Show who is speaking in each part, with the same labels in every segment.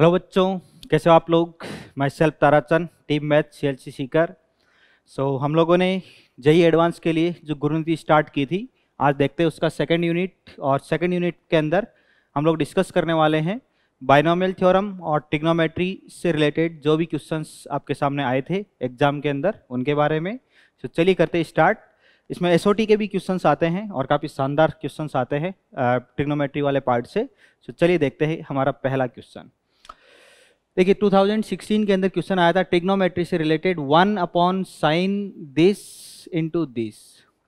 Speaker 1: hello बच्चों कैसे हो आप लोग myself Tarachand team math C L C Sikar so हम लोगों ने जई एडवांस e के लिए जो गुरुनीति स्टार्ट की थी आज देखते हैं उसका सेकेंड यूनिट और सेकेंड यूनिट के अंदर हम लोग डिस्कस करने वाले हैं बाइनोमियल थ्योरम और टिग्नोमेट्री से रिलेटेड जो भी क्वेश्चंस आपके सामने आए थे एग्जाम के अंदर उनके बारे में तो so, चलिए करते स्टार्ट इसमें एस के भी क्वेश्चंस आते हैं और काफ़ी शानदार क्वेश्चंस आते हैं टिग्नोमेट्री वाले पार्ट से तो so, चलिए देखते हैं हमारा पहला क्वेश्चन देखिए 2016 के अंदर क्वेश्चन आया था टिग्नोमेट्री से related one upon sine this into this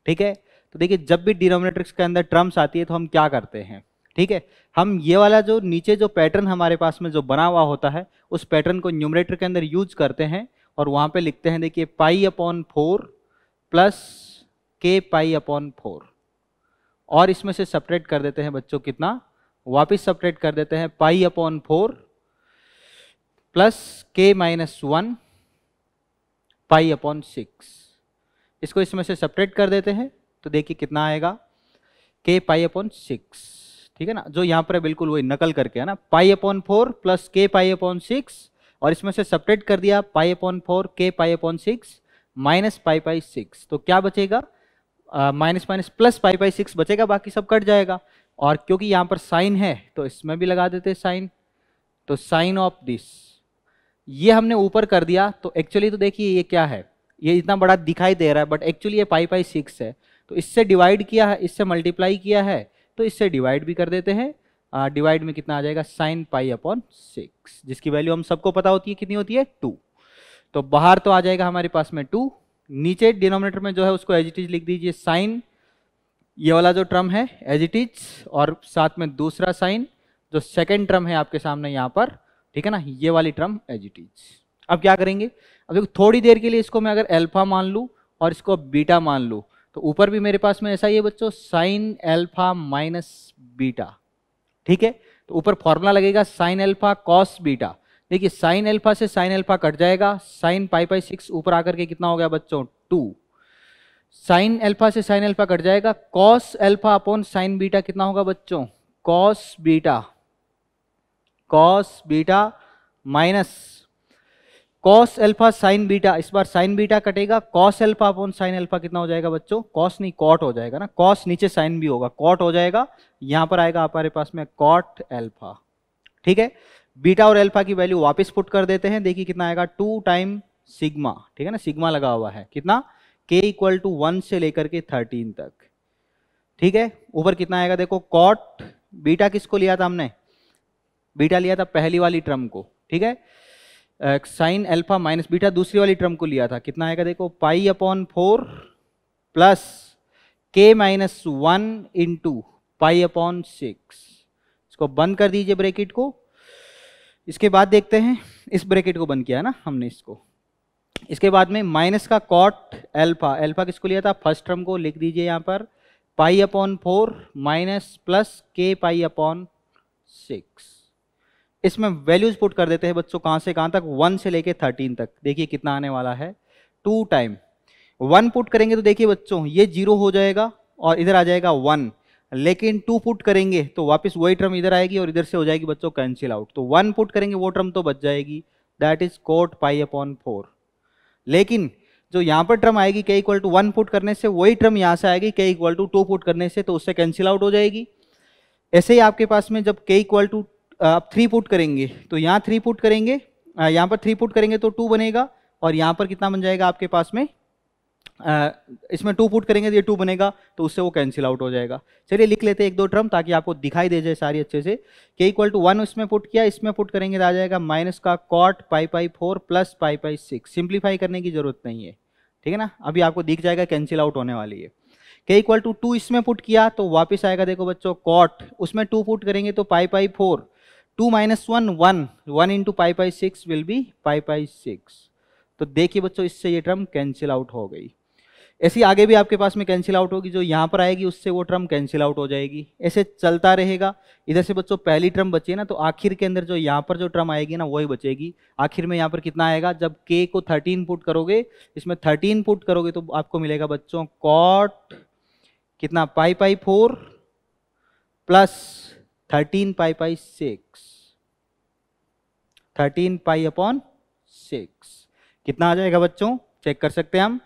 Speaker 1: ठीक है तो देखिए जब भी डिनोमिनेट्रिक्स के अंदर ट्रम्स आती है तो हम क्या करते हैं ठीक है हम ये वाला जो नीचे जो पैटर्न हमारे पास में जो बना हुआ होता है उस पैटर्न को न्यूमरेटर के अंदर यूज करते हैं और वहाँ पे लिखते हैं देखिए पाई upon four plus k pi upon four और इसमें से सपरेट कर देते हैं बच्चों कितना वापस सपरेट कर देते हैं pi upon four plus k minus one pi upon six इसको इसमें से सेपरेट कर देते हैं तो देखिए कितना आएगा के पाई अपॉन सिक्स ठीक है ना जो यहाँ पर है बिल्कुल वही नकल करके है ना पाई upon four plus k pi upon six और इसमें से सेपरेट कर दिया पाई upon four k pi upon six minus pi pi six तो क्या बचेगा minus minus plus pi pi six बचेगा बाकी सब कट जाएगा और क्योंकि यहाँ पर साइन है तो इसमें भी लगा देते साइन तो साइन ऑफ दिस ये हमने ऊपर कर दिया तो एक्चुअली तो देखिए ये क्या है ये इतना बड़ा दिखाई दे रहा है बट एक्चुअली ये पाई पाई सिक्स है तो इससे डिवाइड किया है इससे मल्टीप्लाई किया है तो इससे डिवाइड भी कर देते हैं डिवाइड में कितना आ जाएगा साइन पाई अपॉन सिक्स जिसकी वैल्यू हम सबको पता होती है कितनी होती है टू तो बाहर तो आ जाएगा हमारे पास में टू नीचे डिनोमिनेटर में जो है उसको एज इट इज लिख दीजिए साइन ये वाला जो ट्रम है एज इट इज और साथ में दूसरा साइन जो सेकेंड ट्रम है आपके सामने यहाँ पर ठीक है ना ये वाली टर्म एज इट इज अब क्या करेंगे अब देखो थोड़ी देर के लिए इसको मैं अगर एल्फा मान लूँ और इसको बीटा मान लूँ तो ऊपर भी मेरे पास में ऐसा ही है बच्चों साइन एल्फा माइनस बीटा ठीक है तो ऊपर फॉर्मूला लगेगा साइन एल्फा कॉस बीटा देखिए साइन एल्फा से साइन एल्फा कट जाएगा साइन पाई पाई सिक्स ऊपर आकर के कितना हो गया बच्चों टू साइन एल्फा से साइन एल्फा कट जाएगा cos alpha upon sine beta कितना होगा बच्चों cos beta cos beta minus cos alpha sine beta इस बार साइन बीटा कटेगा cos alpha upon sine alpha कितना हो जाएगा बच्चों कॉस नहीं कॉट हो जाएगा ना कॉस नीचे साइन भी होगा कॉट हो जाएगा यहां पर आएगा हमारे पास में कॉट एल्फा ठीक है बीटा और एल्फा की वैल्यू वापस पुट कर देते हैं देखिए कितना आएगा टू टाइम सिग्मा ठीक है ना सिग्मा लगा हुआ है कितना के इक्वल टू वन से लेकर के थर्टीन तक ठीक है ऊपर कितना आएगा देखो कॉट बीटा किसको लिया था हमने बीटा लिया था पहली वाली ट्रम को ठीक है साइन अल्फा माइनस बीटा दूसरी वाली ट्रम को लिया था कितना आएगा देखो pi upon four plus k minus one into pi upon six इसको बंद कर दीजिए ब्रैकेट को इसके बाद देखते हैं इस ब्रैकेट को बंद किया है ना हमने इसको इसके बाद में माइनस का कॉट एल्फा एल्फा किसको लिया था फर्स्ट टर्म को लिख दीजिए यहाँ पर pi upon four minus plus k pi upon six इसमें वैल्यूज पुट कर देते हैं बच्चों कहाँ से कहाँ तक वन से लेके थर्टीन तक देखिए कितना आने वाला है टू टाइम वन पुट करेंगे तो देखिए बच्चों ये जीरो हो जाएगा और इधर आ जाएगा वन लेकिन टू पुट करेंगे तो वापस वही टर्म इधर आएगी और इधर से हो जाएगी बच्चों कैंसिल आउट तो वन पुट करेंगे वो टर्म तो बच जाएगी that is cot pi upon four लेकिन जो यहाँ पर टर्म आएगी के इक्वल टू वन पुट करने से वही टर्म यहाँ से आएगी के इक्वल टू टू पुट करने से तो उससे कैंसिल आउट हो जाएगी ऐसे ही आपके पास में जब के इक्वल टू आप थ्री पुट करेंगे तो यहाँ थ्री पुट करेंगे यहाँ पर थ्री पुट करेंगे तो टू बनेगा और यहाँ पर कितना बन जाएगा आपके पास में आ, इसमें टू पुट करेंगे तो ये टू बनेगा तो उससे वो कैंसिल आउट हो जाएगा चलिए लिख लेते हैं एक दो टर्म ताकि आपको दिखाई दे जाए सारी अच्छे से के इक्वल टू वन इसमें पुट किया इसमें पुट करेंगे तो आ जाएगा माइनस का cot pi pi four plus pi pi six simplify करने की जरूरत नहीं है ठीक है ना अभी आपको दिख जाएगा कैंसिल आउट होने वाली है के इक्वल टू टू इसमें पुट किया तो वापस आएगा देखो बच्चों कॉट उसमें टू पुट करेंगे तो pi pi four two minus one one one into pi pi six will be pi pi six तो देखिए बच्चों इससे ये टर्म कैंसिल आउट हो गई ऐसी आगे भी आपके पास में कैंसिल आउट होगी जो यहाँ पर आएगी उससे वो टर्म कैंसिल आउट हो जाएगी ऐसे चलता रहेगा इधर से बच्चों पहली टर्म बची है ना तो आखिर के अंदर जो यहाँ पर जो टर्म आएगी ना वही बचेगी आखिर में यहाँ पर कितना आएगा जब के को थर्टीन पुट करोगे इसमें थर्टीन पुट करोगे तो आपको मिलेगा बच्चों कॉट कितना pi pi four plus thirteen pi pi six thirteen pi upon six कितना आ जाएगा बच्चों चेक कर सकते हैं हम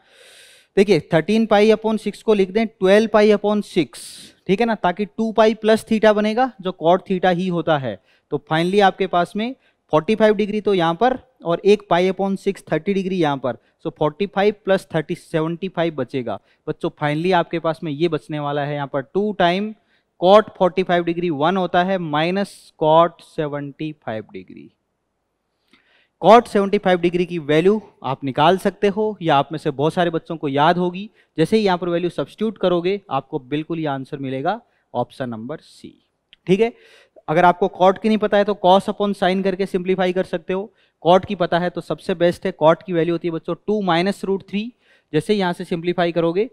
Speaker 1: देखिए थर्टीन पाई अपॉन सिक्स को लिख दें ट्वेल्व पाई अपॉन सिक्स ठीक है ना ताकि टू पाई प्लस थीटा बनेगा जो कॉट थीटा ही होता है तो फाइनली आपके पास में 45 डिग्री तो यहाँ पर और एक pi upon six thirty degree यहाँ पर so so 45 plus thirty seventy five बचेगा बच्चों फाइनली आपके पास में ये बचने वाला है यहाँ पर two time cot 45 degree one होता है minus cot 75 degree cot 75 degree की वैल्यू आप निकाल सकते हो या आप में से बहुत सारे बच्चों को याद होगी जैसे ही यहाँ पर वैल्यू सब्सिट्यूट करोगे आपको बिल्कुल ये आंसर मिलेगा ऑप्शन नंबर सी ठीक है अगर आपको कॉट की नहीं पता है तो कॉस अपॉन साइन करके सिंप्लीफाई कर सकते हो कॉट की पता है तो सबसे बेस्ट है कॉट की वैल्यू होती है बच्चों टू माइनस रूट थ्री जैसे यहाँ से सिंप्लीफाई करोगे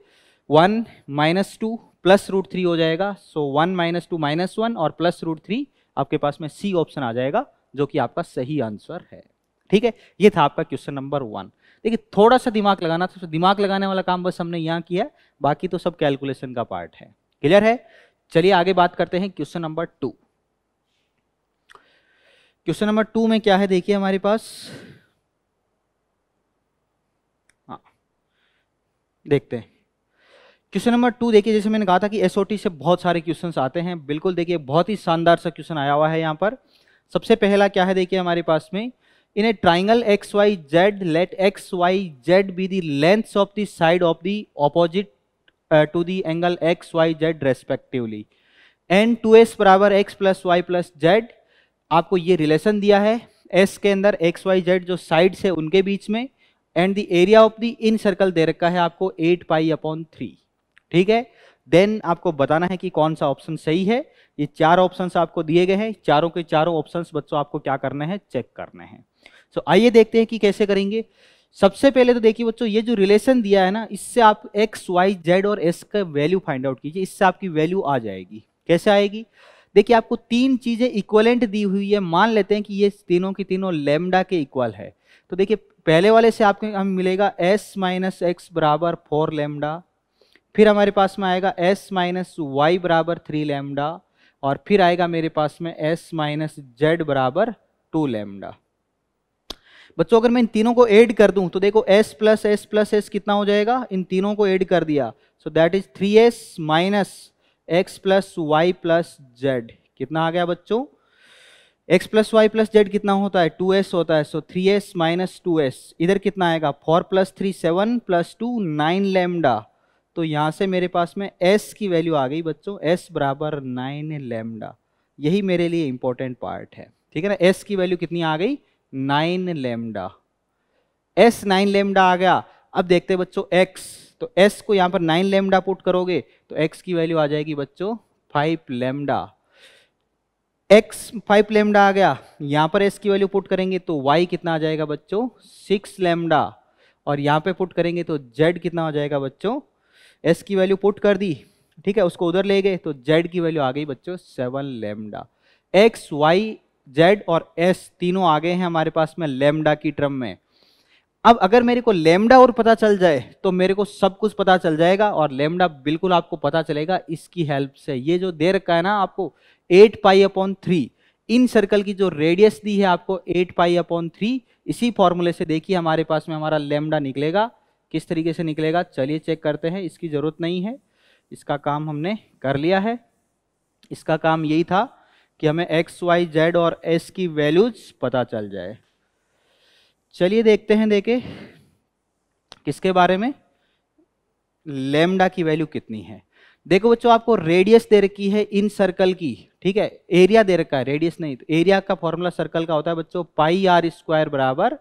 Speaker 1: one minus two plus root three हो जाएगा so one minus two minus one और प्लस रूट थ्री आपके पास में सी ऑप्शन आ जाएगा जो कि आपका सही आंसर है ठीक है ये था आपका क्वेश्चन नंबर वन देखिए थोड़ा सा दिमाग लगाना था तो दिमाग लगाने वाला काम बस हमने यहाँ किया बाकी तो सब कैलकुलेशन का पार्ट है क्लियर है चलिए आगे बात करते हैं question number two question number two में क्या है देखिए हमारे पास हाँ देखते हैं क्वेश्चन नंबर टू देखिए जैसे मैंने कहा था कि एस से बहुत सारे क्वेश्चन आते हैं बिल्कुल देखिए बहुत ही शानदार सा क्वेश्चन आया हुआ है यहाँ पर सबसे पहला क्या है देखिए हमारे पास में in a triangle x Y z let x Y z be the length of the side of the opposite to the angle x Y z respectively and two s बराबर x plus Y plus z आपको ये relation दिया है s के अंदर x Y z जो sides है उनके बीच में and the area of the incircle दे रखा है आपको एट पाई अपॉन थ्री ठीक है देन आपको बताना है कि कौन सा ऑप्शन सही है ये चार ऑप्शन आपको दिए गए हैं चारों के चारों ऑप्शन बच्चों आपको क्या करना है चेक करना है सो so, आइए देखते हैं कि कैसे करेंगे सबसे पहले तो देखिए बच्चों ये जो रिलेशन दिया है ना इससे आप एक्स वाई जेड और एस का वैल्यू फाइंड आउट कीजिए इससे आपकी वैल्यू आ जाएगी कैसे आएगी देखिए आपको तीन चीजें इक्वलेंट दी हुई है मान लेते हैं कि ये तीनों की तीनों लेमडा के इक्वल है तो देखिए पहले वाले से आपको हम मिलेगा एस माइनस एक्स बराबर फोर लेमडा फिर हमारे पास में आएगा एस माइनस वाई बराबर थ्री लेमडा और फिर आएगा मेरे पास में एस माइनस जेड बराबर टू लेमडा बच्चों अगर मैं इन तीनों को ऐड कर दूं तो देखो s plus s plus s कितना हो जाएगा इन तीनों को ऐड कर दिया so that is three s minus x plus Y plus Z कितना आ गया बच्चों x plus Y plus Z कितना होता है 2s होता है so so 3s s minus two इधर कितना आएगा 4 plus three seven plus two nine lambda तो यहाँ से मेरे पास में एस की वैल्यू आ गई बच्चों एस बराबर नाइन लेमडा यही मेरे लिए इंपॉर्टेंट पार्ट है ठीक है ना एस की वैल्यू कितनी आ गई nine lambda s nine lambda आ गया अब देखते हैं बच्चों एक्स तो एस को यहाँ पर नाइन लेमडा पुट करोगे तो एक्स की वैल्यू आ जाएगी बच्चों five lambda x five lambda आ गया यहाँ पर एस की वैल्यू पुट करेंगे तो वाई कितना आ जाएगा बच्चों सिक्स लेमडा और यहाँ पे पुट करेंगे तो जेड कितना हो जाएगा बच्चों एस की वैल्यू पुट कर दी ठीक है उसको उधर ले गए तो जेड की वैल्यू आ गई बच्चों seven lambda x Y Z और एस तीनों आ गए हैं हमारे पास में लेमडा की ट्रम में अब अगर मेरे को लेमडा और पता चल जाए तो मेरे को सब कुछ पता चल जाएगा और लेमडा बिल्कुल आपको पता चलेगा इसकी हेल्प से ये जो दे रखा है ना आपको eight pi upon three incircle की जो रेडियस दी है आपको एट पाई अपॉन थ्री इसी फॉर्मूले से देखिए हमारे पास में हमारा लेमडा निकलेगा किस तरीके से निकलेगा चलिए चेक करते हैं इसकी ज़रूरत नहीं है इसका काम हमने कर लिया है इसका काम यही था कि हमें एक्स वाई जेड और एस की वैल्यूज पता चल जाए चलिए देखते हैं देखे किसके बारे में लेमडा की वैल्यू कितनी है देखो बच्चों आपको रेडियस दे रखी है इन सर्कल की ठीक है एरिया दे रखा है रेडियस नहीं तो एरिया का फॉर्मूला सर्कल का होता है बच्चों पाई आर स्क्वायर बराबर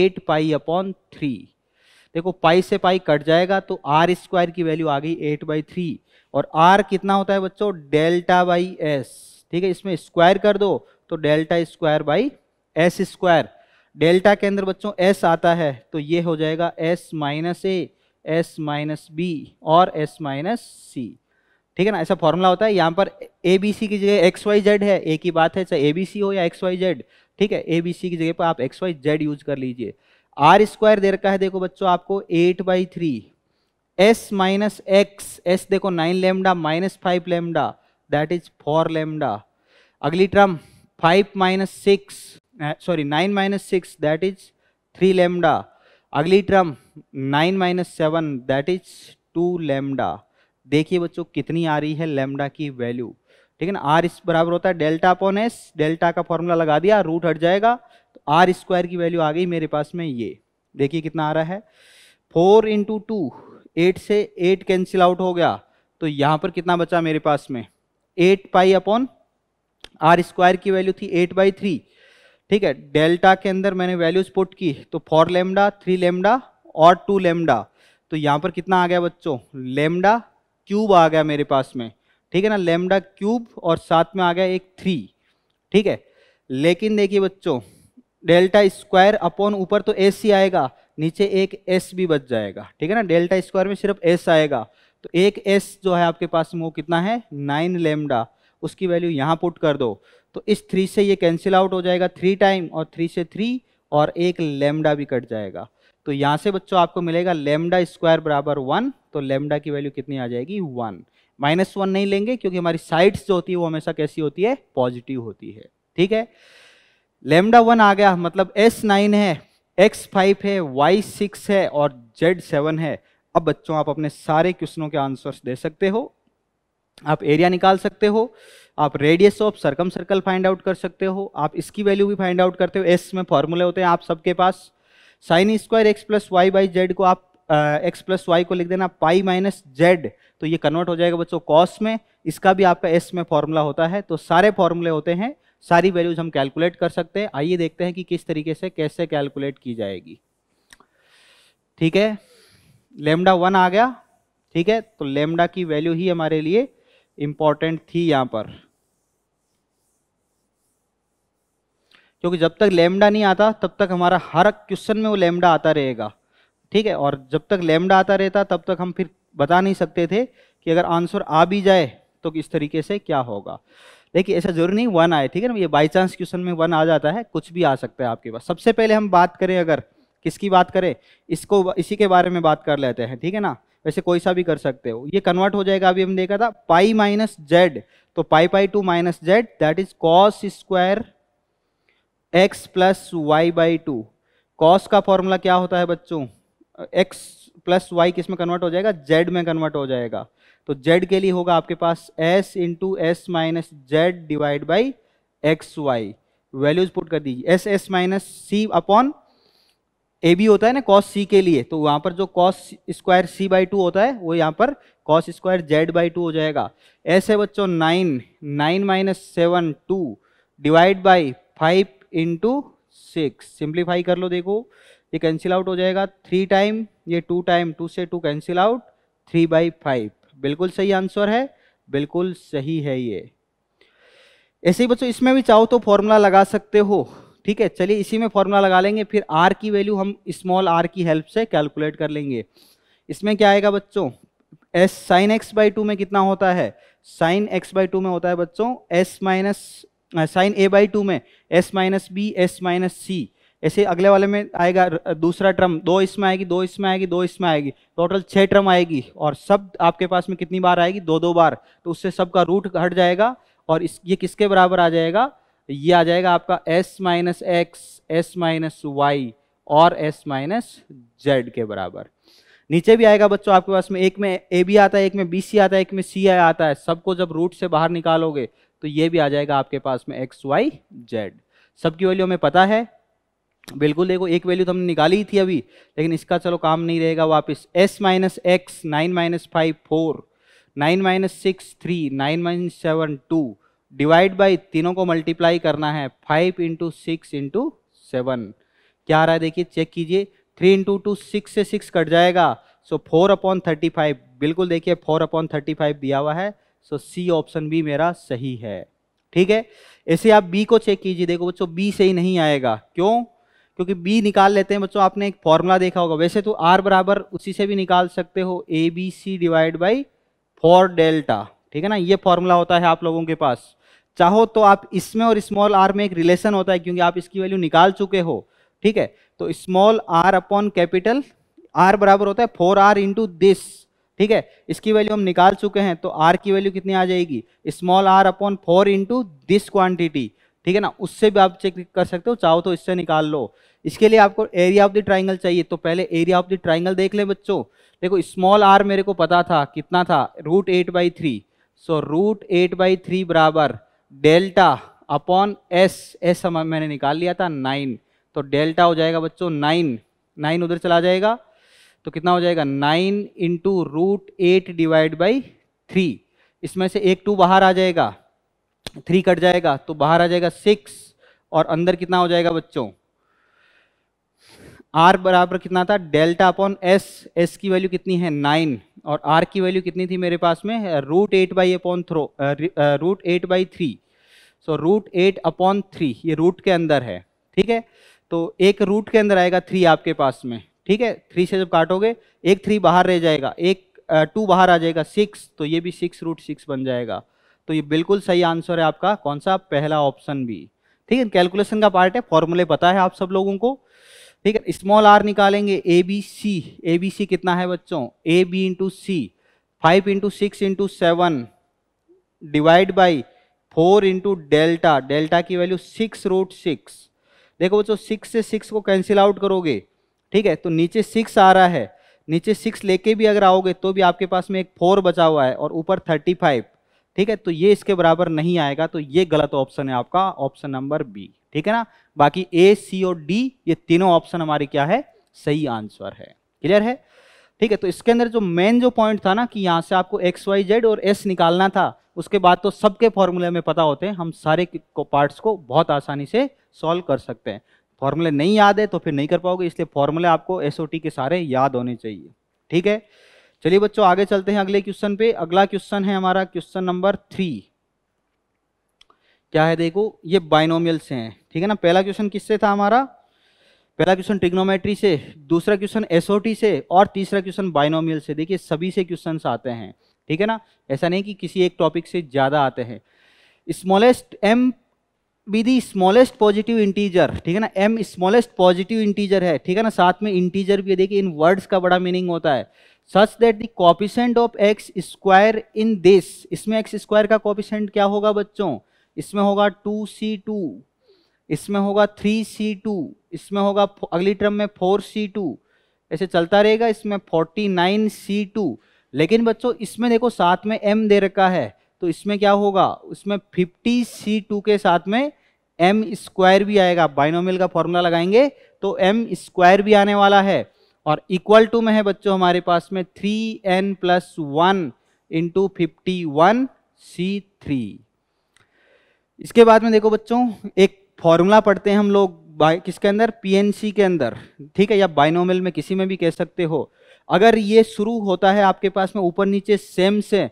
Speaker 1: एट पाई अपॉन थ्री देखो पाई से पाई कट जाएगा तो आर स्क्वायर की वैल्यू आ गई एट बाई थ्री और आर कितना होता है बच्चों डेल्टा बाई एस ठीक है इसमें स्क्वायर कर दो तो delta square by s square delta के अंदर बच्चों एस आता है तो ये हो जाएगा S minus a s minus b और एस माइनस सी ठीक है ना ऐसा फॉर्मूला होता है यहाँ पर ए बी सी की जगह एक्स वाई जेड है ए की बात है चाहे ए बी सी हो या एक्स वाई जेड ठीक है ए बी सी की जगह पर आप एक्स वाई जेड यूज कर लीजिए आर स्क्वायर दे रखा है देखो बच्चों आपको eight by three s minus x s देखो nine lambda minus five lambda that is four lambda अगली term five minus six sorry nine minus six that is three lambda अगली term nine minus seven that is two lambda देखिए बच्चों कितनी आ रही है lambda की value ठीक है ना आर इस बराबर होता है डेल्टा अपॉन एस डेल्टा का फॉर्मूला लगा दिया रूट हट जाएगा आर स्क्वायर की वैल्यू आ गई मेरे पास में ये देखिए कितना आ रहा है फोर इंटू टू एट से एट कैंसिल आउट हो गया तो यहाँ पर कितना बचा मेरे पास में eight pi upon r square की वैल्यू थी एट बाई थ्री ठीक है डेल्टा के अंदर मैंने वैल्यूज पुट की तो फोर लेमडा थ्री लेमडा और टू लेमडा तो यहाँ पर कितना आ गया बच्चों लेमडा क्यूब आ गया मेरे पास में ठीक है ना लेमडा क्यूब और साथ में आ गया एक थ्री ठीक है लेकिन देखिए बच्चों डेल्टा स्क्वायर अपॉन ऊपर तो एस ही आएगा नीचे एक एस भी बच जाएगा ठीक है ना डेल्टा स्क्वायर में सिर्फ एस आएगा तो एक एस जो है आपके पास में वो कितना है नाइन लेमडा उसकी वैल्यू यहाँ पुट कर दो तो इस थ्री से ये कैंसिल आउट हो जाएगा थ्री टाइम और थ्री से थ्री और एक लेमडा भी कट जाएगा तो यहाँ से बच्चों आपको मिलेगा लेमडा स्क्वायर बराबर वन तो लेमडा की वैल्यू कितनी आ जाएगी वन माइनस वन नहीं लेंगे क्योंकि हमारी साइड्स जो होती है वो हमेशा कैसी होती है पॉजिटिव होती है ठीक है लेमडा वन आ गया मतलब एस नाइन है एक्स फाइव है वाई सिक्स है और जेड सेवन है अब बच्चों आप अपने सारे क्वेश्चनों के आंसर्स दे सकते हो आप एरिया निकाल सकते हो आप radius of circumcircle find out कर सकते हो आप इसकी वैल्यू भी फाइंड आउट करते हो एस में फॉर्मूले होते हैं आप सबके पास sine square x plus y by z को आप एक्स प्लस वाई को लिख देना पाई माइनस जेड तो ये कन्वर्ट हो जाएगा बच्चों कॉस में इसका भी आपका एस में फॉर्मूला होता है तो सारे फॉर्मूले होते हैं सारी वैल्यूज हम कैलकुलेट कर सकते हैं आइए देखते हैं कि किस तरीके से कैसे कैलकुलेट की जाएगी ठीक है लेमडा वन आ गया ठीक है तो लेमडा की वैल्यू ही हमारे लिए इंपॉर्टेंट थी यहां पर क्योंकि जब तक लेमडा नहीं आता तब तक हमारा हर क्वेश्चन में वो लेमडा आता रहेगा ठीक है और जब तक लेमडा आता रहता तब तक हम फिर बता नहीं सकते थे कि अगर आंसर आ भी जाए तो किस तरीके से क्या होगा लेकिन ऐसा जरूरी नहीं वन आए ठीक है ना ये बाई चांस क्वेश्चन में वन आ जाता है कुछ भी आ सकता है आपके पास सबसे पहले हम बात करें अगर किसकी बात करें इसको इसी के बारे में बात कर लेते हैं ठीक है ना वैसे कोई सा भी कर सकते हो ये कन्वर्ट हो जाएगा अभी हम देखा था पाई माइनस जेड तो pi pi two minus z that is cos square x plus y by two cos का फॉर्मूला क्या होता है बच्चों एक्स प्लस वाई किस में कन्वर्ट हो जाएगा जेड में कन्वर्ट हो जाएगा तो जेड के लिए होगा आपके पास S into S minus Z divide by X Y values put कर दीजिए S S minus C upon A B होता है ना कॉस सी के लिए तो वहां पर जो cos square C by two होता है वो यहाँ पर cos square Z by two हो जाएगा एस है बच्चों nine nine minus seven two divide by five into six simplify कर लो देखो ये कैंसिल आउट हो जाएगा थ्री टाइम ये टू टाइम टू से two cancel out three by five बिल्कुल सही आंसर है बिल्कुल सही है ये ऐसे ही बच्चों इसमें भी चाहो तो फॉर्मूला लगा सकते हो ठीक है चलिए इसी में फॉर्मूला लगा लेंगे फिर आर की वैल्यू हम स्मॉल आर की हेल्प से कैलकुलेट कर लेंगे इसमें क्या आएगा बच्चों S sine X by two में कितना होता है साइन एक्स बाई टू में होता है बच्चों S minus sine A by two में S minus B S minus C ऐसे अगले वाले में आएगा दूसरा ट्रम दो इसमें आएगी दो इसमें आएगी दो इसमें आएगी टोटल छः ट्रम आएगी और सब आपके पास में कितनी बार आएगी दो दो बार तो उससे सब का रूट घट जाएगा और इस ये किसके बराबर आ जाएगा ये आ जाएगा आपका S minus x S minus Y और एस माइनस जेड के बराबर नीचे भी आएगा बच्चों आपके पास में एक में ए बी आता है एक में बी सी आता है एक में सी आई आता है सबको जब रूट से बाहर निकालोगे तो ये भी आ जाएगा आपके पास में एक्स वाई जेड सबकी वैल्यू हमें पता है बिल्कुल देखो एक वैल्यू तो हमने निकाली ही थी अभी लेकिन इसका चलो काम नहीं रहेगा वापस S minus X nine minus five four nine minus six three nine minus seven two divide by तीनों को मल्टीप्लाई करना है five into six into seven क्या आ रहा है देखिए चेक कीजिए थ्री इंटू टू सिक्स से सिक्स कट जाएगा so four upon thirty five बिल्कुल देखिए फोर अपॉन थर्टी फाइव दिया हुआ है सो सी ऑप्शन भी मेरा सही है ठीक है ऐसे आप बी को चेक कीजिए देखो बच्चों बी सही नहीं आएगा क्यों क्योंकि बी निकाल लेते हैं बच्चों आपने एक फॉर्मूला देखा होगा वैसे तो आर बराबर उसी से भी निकाल सकते हो A B C divide by four delta ठीक है ना ये फॉर्मूला होता है आप लोगों के पास चाहो तो आप इसमें और स्मॉल आर में एक रिलेशन होता है क्योंकि आप इसकी वैल्यू निकाल चुके हो ठीक है तो small r upon capital R बराबर होता है फोर आर इंटू दिस ठीक है इसकी वैल्यू हम निकाल चुके हैं तो आर की वैल्यू कितनी आ जाएगी small r upon four into this quantity ठीक है ना उससे भी आप चेक कर सकते हो चाहो तो इससे निकाल लो इसके लिए आपको एरिया ऑफ द ट्राइंगल चाहिए तो पहले एरिया ऑफ द ट्राइंगल देख ले बच्चों देखो स्मॉल आर मेरे को पता था कितना था root eight by three so root eight by three बराबर डेल्टा अपॉन एस एस हम मैंने निकाल लिया था नाइन तो डेल्टा हो जाएगा बच्चों नाइन नाइन उधर चला जाएगा तो कितना हो जाएगा nine into root eight divide by three इसमें से एक टू बाहर आ जाएगा थ्री कट जाएगा तो बाहर आ जाएगा सिक्स और अंदर कितना हो जाएगा बच्चों आर बराबर कितना था डेल्टा अपॉन एस एस की वैल्यू कितनी है नाइन और आर की वैल्यू कितनी थी मेरे पास में root eight by upon three root eight by three so root eight upon three ये रूट के अंदर है ठीक है तो एक रूट के अंदर आएगा थ्री आपके पास में ठीक है थ्री से जब काटोगे एक थ्री बाहर रह जाएगा एक टू बाहर आ जाएगा सिक्स तो ये भी सिक्स रूट सिक्स बन जाएगा तो ये बिल्कुल सही आंसर है आपका कौन सा पहला ऑप्शन भी ठीक है कैलकुलेशन का पार्ट है फॉर्मूले पता है आप सब लोगों को ठीक है स्मॉल आर निकालेंगे ए बी सी ए बी सी कितना है बच्चों A B into C five into six into seven divide by four into delta delta की वैल्यू सिक्स रूट सिक्स देखो बच्चों सिक्स से सिक्स को कैंसिल आउट करोगे ठीक है तो नीचे सिक्स आ रहा है नीचे सिक्स लेके भी अगर आओगे तो भी आपके पास में एक फोर बचा हुआ है और ऊपर थर्टी फाइव ठीक है तो ये इसके बराबर नहीं आएगा तो ये गलत ऑप्शन है आपका ऑप्शन नंबर बी ठीक है ना बाकी ए सी और डी ये तीनों ऑप्शन हमारे क्या है सही आंसर है क्लियर है ठीक है तो इसके अंदर जो मेन जो पॉइंट था ना कि यहाँ से आपको एक्स वाई जेड और एस निकालना था उसके बाद तो सबके फॉर्मूले में पता होते हैं हम सारे पार्ट्स को बहुत आसानी से सॉल्व कर सकते हैं फॉर्मूले नहीं याद है तो फिर नहीं कर पाओगे इसलिए फॉर्मूले आपको एस के सारे याद होने चाहिए ठीक है चलिए बच्चों आगे चलते हैं अगले क्वेश्चन पे अगला क्वेश्चन है हमारा क्वेश्चन नंबर थ्री क्या है देखो ये बाइनोमियल से हैं ठीक है ना पहला क्वेश्चन किससे था हमारा पहला क्वेश्चन ट्रिग्नोमेट्री से दूसरा क्वेश्चन एसओटी से और तीसरा क्वेश्चन बाइनोमियल से देखिए सभी से क्वेश्चन आते हैं ठीक है ना ऐसा नहीं कि किसी एक टॉपिक से ज़्यादा आते हैं smallest M be the smallest positive integer ठीक है ना एम स्मॉलेस्ट पॉजिटिव इंटीजर है ठीक है ना साथ में इंटीजर भी है देखिए इन वर्ड्स का बड़ा मीनिंग होता है such that the coefficient of X square in this इसमें एक्स स्क्वायर का कॉपिसेंट क्या होगा बच्चों इसमें होगा टू सी टू इसमें होगा थ्री सी टू इसमें होगा अगली टर्म में फोर सी टू ऐसे चलता रहेगा इसमें फोर्टी नाइन सी टू लेकिन बच्चों इसमें देखो साथ में एम दे रखा है तो इसमें क्या होगा उसमें फिफ्टी सी टू के साथ में एम स्क्वायर भी आएगा बाइनोमियल का फॉर्मूला लगाएंगे तो एम स्क्वायर भी आने वाला है और इक्वल टू में है बच्चों हमारे पास में three N plus one into fifty one C three इसके बाद में देखो बच्चों एक फॉर्मूला पढ़ते हैं हम लोग किसके अंदर पीएनसी के अंदर ठीक है या बाइनोमल में किसी में भी कह सकते हो अगर ये शुरू होता है आपके पास में ऊपर नीचे सेम से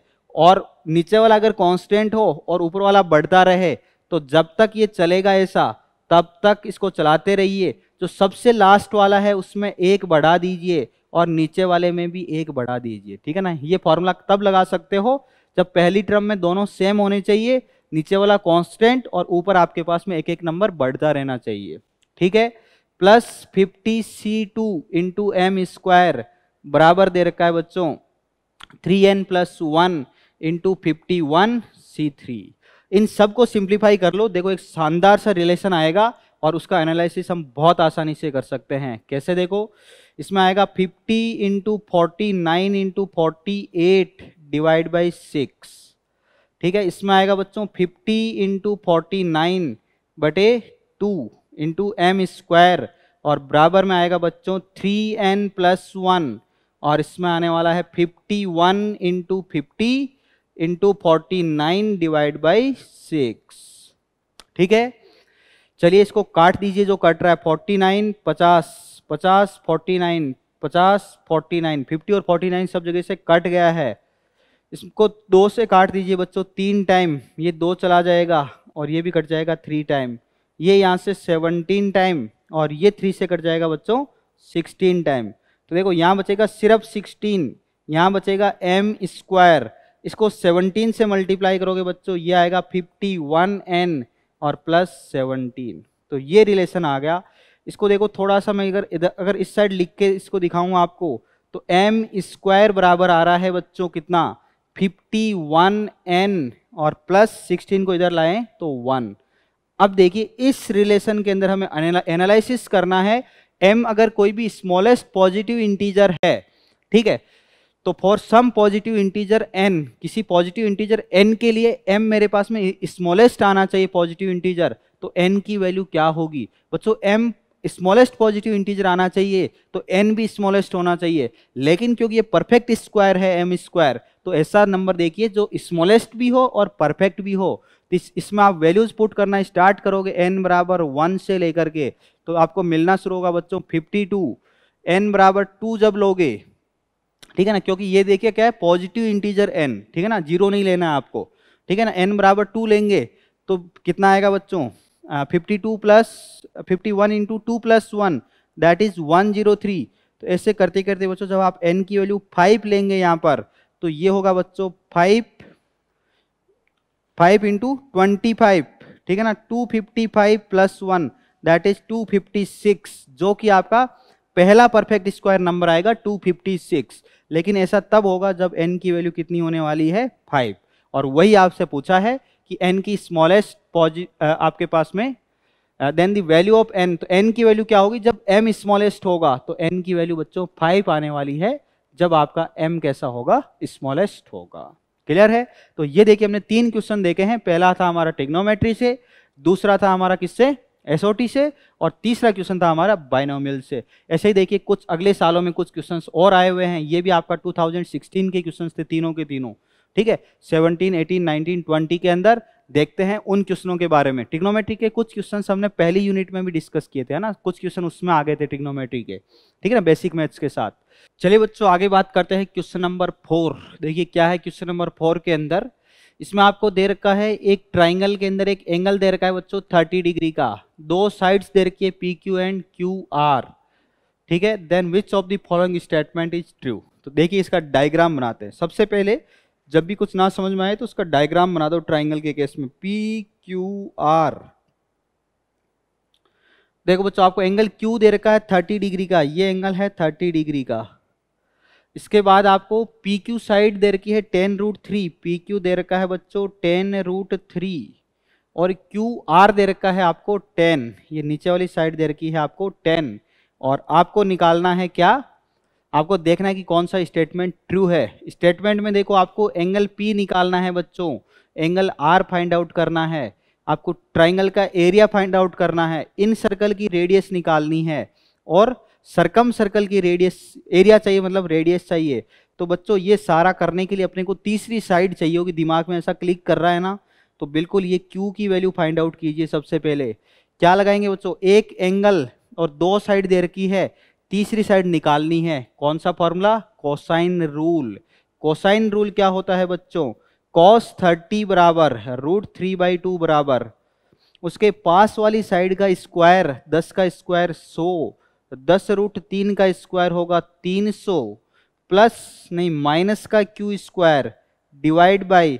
Speaker 1: और नीचे वाला अगर कांस्टेंट हो और ऊपर वाला बढ़ता रहे तो जब तक ये चलेगा ऐसा तब तक इसको चलाते रहिए जो सबसे लास्ट वाला है उसमें एक बढ़ा दीजिए और नीचे वाले में भी एक बढ़ा दीजिए ठीक है ना ये फॉर्मूला तब लगा सकते हो जब पहली ट्रम में दोनों सेम होने चाहिए नीचे वाला कांस्टेंट और ऊपर आपके पास में एक एक नंबर बढ़ता रहना चाहिए ठीक है plus fifty C two into M square बराबर दे रखा है बच्चों three N plus one into fifty one C three इन सबको सिंप्लीफाई कर लो देखो एक शानदार सा रिलेशन आएगा और उसका एनालिसिस हम बहुत आसानी से कर सकते हैं कैसे देखो इसमें आएगा 50 into forty nine into forty eight divide by six ठीक है इसमें आएगा बच्चों 50 इंटू फोर्टी नाइन बटे टू इंटू एम स्क्वायर और बराबर में आएगा बच्चों थ्री एन प्लस वन और इसमें आने वाला है fifty one into fifty into forty nine divide by six ठीक है चलिए इसको काट दीजिए जो कट रहा है फोर्टी नाइन पचास पचास फोर्टी नाइन पचास फोर्टी नाइन फिफ्टी और फोर्टी नाइन सब जगह से कट गया है इसको दो से काट दीजिए बच्चों तीन टाइम ये दो चला जाएगा और ये भी कट जाएगा थ्री टाइम ये यहाँ से सेवनटीन टाइम और ये थ्री से कट जाएगा बच्चों सिक्सटीन टाइम तो देखो यहाँ बचेगा सिर्फ सिक्सटीन यहाँ बचेगा एम स्क्वायर इसको सेवनटीन से मल्टीप्लाई करोगे बच्चों ये आएगा फिफ्टी वन एन और प्लस सेवनटीन तो ये रिलेशन आ गया इसको देखो थोड़ा सा मैं अगर इधर अगर इस साइड लिख के इसको दिखाऊँ आपको तो एम स्क्वायर बराबर आ रहा है बच्चों कितना फिफ्टी वन एन और प्लस सिक्सटीन को इधर लाएं तो वन अब देखिए इस रिलेशन के अंदर हमें एनालिसिस करना है एम अगर कोई भी स्मॉलेस्ट पॉजिटिव इंटीजर है ठीक है तो for some positive integer N किसी पॉजिटिव इंटीजर एन के लिए एम मेरे पास में स्मॉलेस्ट आना चाहिए पॉजिटिव इंटीजर तो एन की वैल्यू क्या होगी बच्चों एम स्मॉलेस्ट पॉजिटिव इंटीजर आना चाहिए तो एन भी स्मॉलेस्ट होना चाहिए लेकिन क्योंकि ये परफेक्ट स्क्वायर है एम स्क्वायर तो ऐसा नंबर देखिए जो स्मॉलेस्ट भी हो और परफेक्ट भी हो तो इसमें आप वैल्यूज पुट करना स्टार्ट करोगे एन बराबर वन से लेकर के तो आपको मिलना शुरू होगा बच्चों फिफ्टी टू एन बराबर टू जब लोगे ठीक है ना क्योंकि ये देखिए क्या है पॉजिटिव इंटीजर एन ठीक है ना जीरो नहीं लेना है आपको ठीक है ना एन बराबर टू लेंगे तो कितना आएगा बच्चों fifty two plus fifty one into two plus one that is one zero three तो ऐसे करते करते बच्चों जब आप एन की वैल्यू फाइव लेंगे यहाँ पर तो ये होगा बच्चों five five into twenty five ठीक है ना two fifty five plus one that is two fifty six जो कि आपका पहला परफेक्ट स्क्वायर नंबर आएगा टू फिफ्टी सिक्स लेकिन ऐसा तब होगा जब एन की वैल्यू कितनी होने वाली है फाइव और वही आपसे पूछा है कि एन की स्मॉलेस्ट पॉजि आपके पास में then the value of N तो एन की वैल्यू क्या होगी जब एम स्मॉलेस्ट होगा तो एन की वैल्यू बच्चों फाइव आने वाली है जब आपका एम कैसा होगा स्मॉलेस्ट होगा क्लियर है तो ये देखिए हमने तीन क्वेश्चन देखे हैं पहला था हमारा टेक्नोमेट्री से दूसरा था हमारा किससे एसओटी से और तीसरा क्वेश्चन था हमारा बाइनोमियल से ऐसे ही देखिए कुछ अगले सालों में कुछ क्वेश्चंस और आए हुए हैं ये भी आपका 2016 के क्वेश्चंस थे तीनों के तीनों ठीक है 17, 18, 19, 20 के अंदर देखते हैं उन क्वेश्चनों के बारे में टिग्नोमेट्री के कुछ क्वेश्चन हमने पहली यूनिट में भी डिस्कस किए थे है ना कुछ क्वेश्चन उसमें आ गए थे टिग्नोमेट्री के ठीक है ना बेसिक मैथ्स के साथ चलिए बच्चों आगे बात करते हैं क्वेश्चन नंबर फोर देखिए क्या है क्वेश्चन नंबर फोर के अंदर इसमें आपको दे रखा है एक ट्राइंगल के अंदर एक एंगल दे रखा है बच्चों थर्टी डिग्री का दो साइड्स दे रखी है P Q and Q R ठीक है then which of the following statement is true तो देखिए इसका डायग्राम बनाते हैं सबसे पहले जब भी कुछ ना समझ में आए तो उसका डायग्राम बना दो ट्राइंगल के केस में पी क्यू आर देखो बच्चों आपको एंगल क्यू दे रखा है थर्टी डिग्री का ये एंगल है थर्टी डिग्री का इसके बाद आपको पी क्यू साइड दे रखी है ten root three P Q दे रखा है बच्चों टेन रूट थ्री और क्यू आर दे रखा है आपको टेन ये नीचे वाली साइड दे रखी है आपको टेन और आपको निकालना है क्या आपको देखना है कि कौन सा स्टेटमेंट ट्रू है स्टेटमेंट में देखो आपको एंगल पी निकालना है बच्चों एंगल आर फाइंड आउट करना है आपको ट्राइंगल का एरिया फाइंड आउट करना है इन सर्कल की रेडियस निकालनी है और सरकम सर्कल की रेडियस एरिया चाहिए मतलब रेडियस चाहिए तो बच्चों ये सारा करने के लिए अपने को तीसरी साइड चाहिए होगी दिमाग में ऐसा क्लिक कर रहा है ना तो बिल्कुल ये क्यू की वैल्यू फाइंड आउट कीजिए सबसे पहले क्या लगाएंगे बच्चों एक एंगल और दो साइड दे रखी है तीसरी साइड निकालनी है कौन सा formula cosine rule cosine rule क्या होता है बच्चों कॉस थर्टी बराबर रूट थ्री बाई टू बराबर उसके पास वाली साइड का स्क्वायर दस का स्क्वायर सो दस रूट तीन का स्क्वायर होगा तीन सौ प्लस नहीं माइनस का क्यू स्क्वायर डिवाइड बाई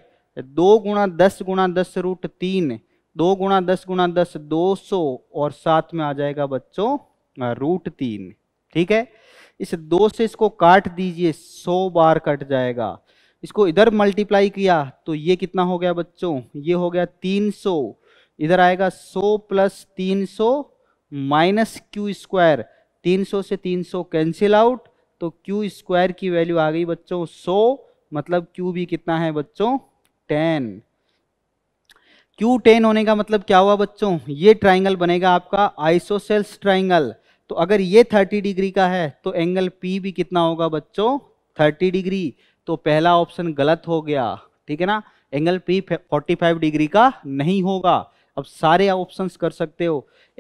Speaker 1: दो गुणा दस गुणा दस रूट तीन दो गुणा दस गुणा दस दो सौ और साथ में आ जाएगा बच्चों रूट तीन ठीक है इस दो से इसको काट दीजिए सौ बार कट जाएगा इसको इधर मल्टीप्लाई किया तो ये कितना हो गया बच्चों ये हो गया 300 इधर आएगा 100 प्लस 300 माइनस क्यू स्क्वायर तीन से 300 कैंसिल आउट तो क्यू स्क्वायर की वैल्यू आ गई बच्चों 100 मतलब क्यू भी कितना है बच्चों 10 क्यू 10 होने का मतलब क्या हुआ बच्चों ये ट्राइंगल बनेगा आपका आइसोसेल्स ट्राइंगल तो अगर ये 30 डिग्री का है तो एंगल पी भी कितना होगा बच्चों 30 डिग्री तो पहला ऑप्शन गलत हो गया ठीक है ना एंगल पी 45 डिग्री का नहीं होगा अब सारे ऑप्शंस कर सकते हो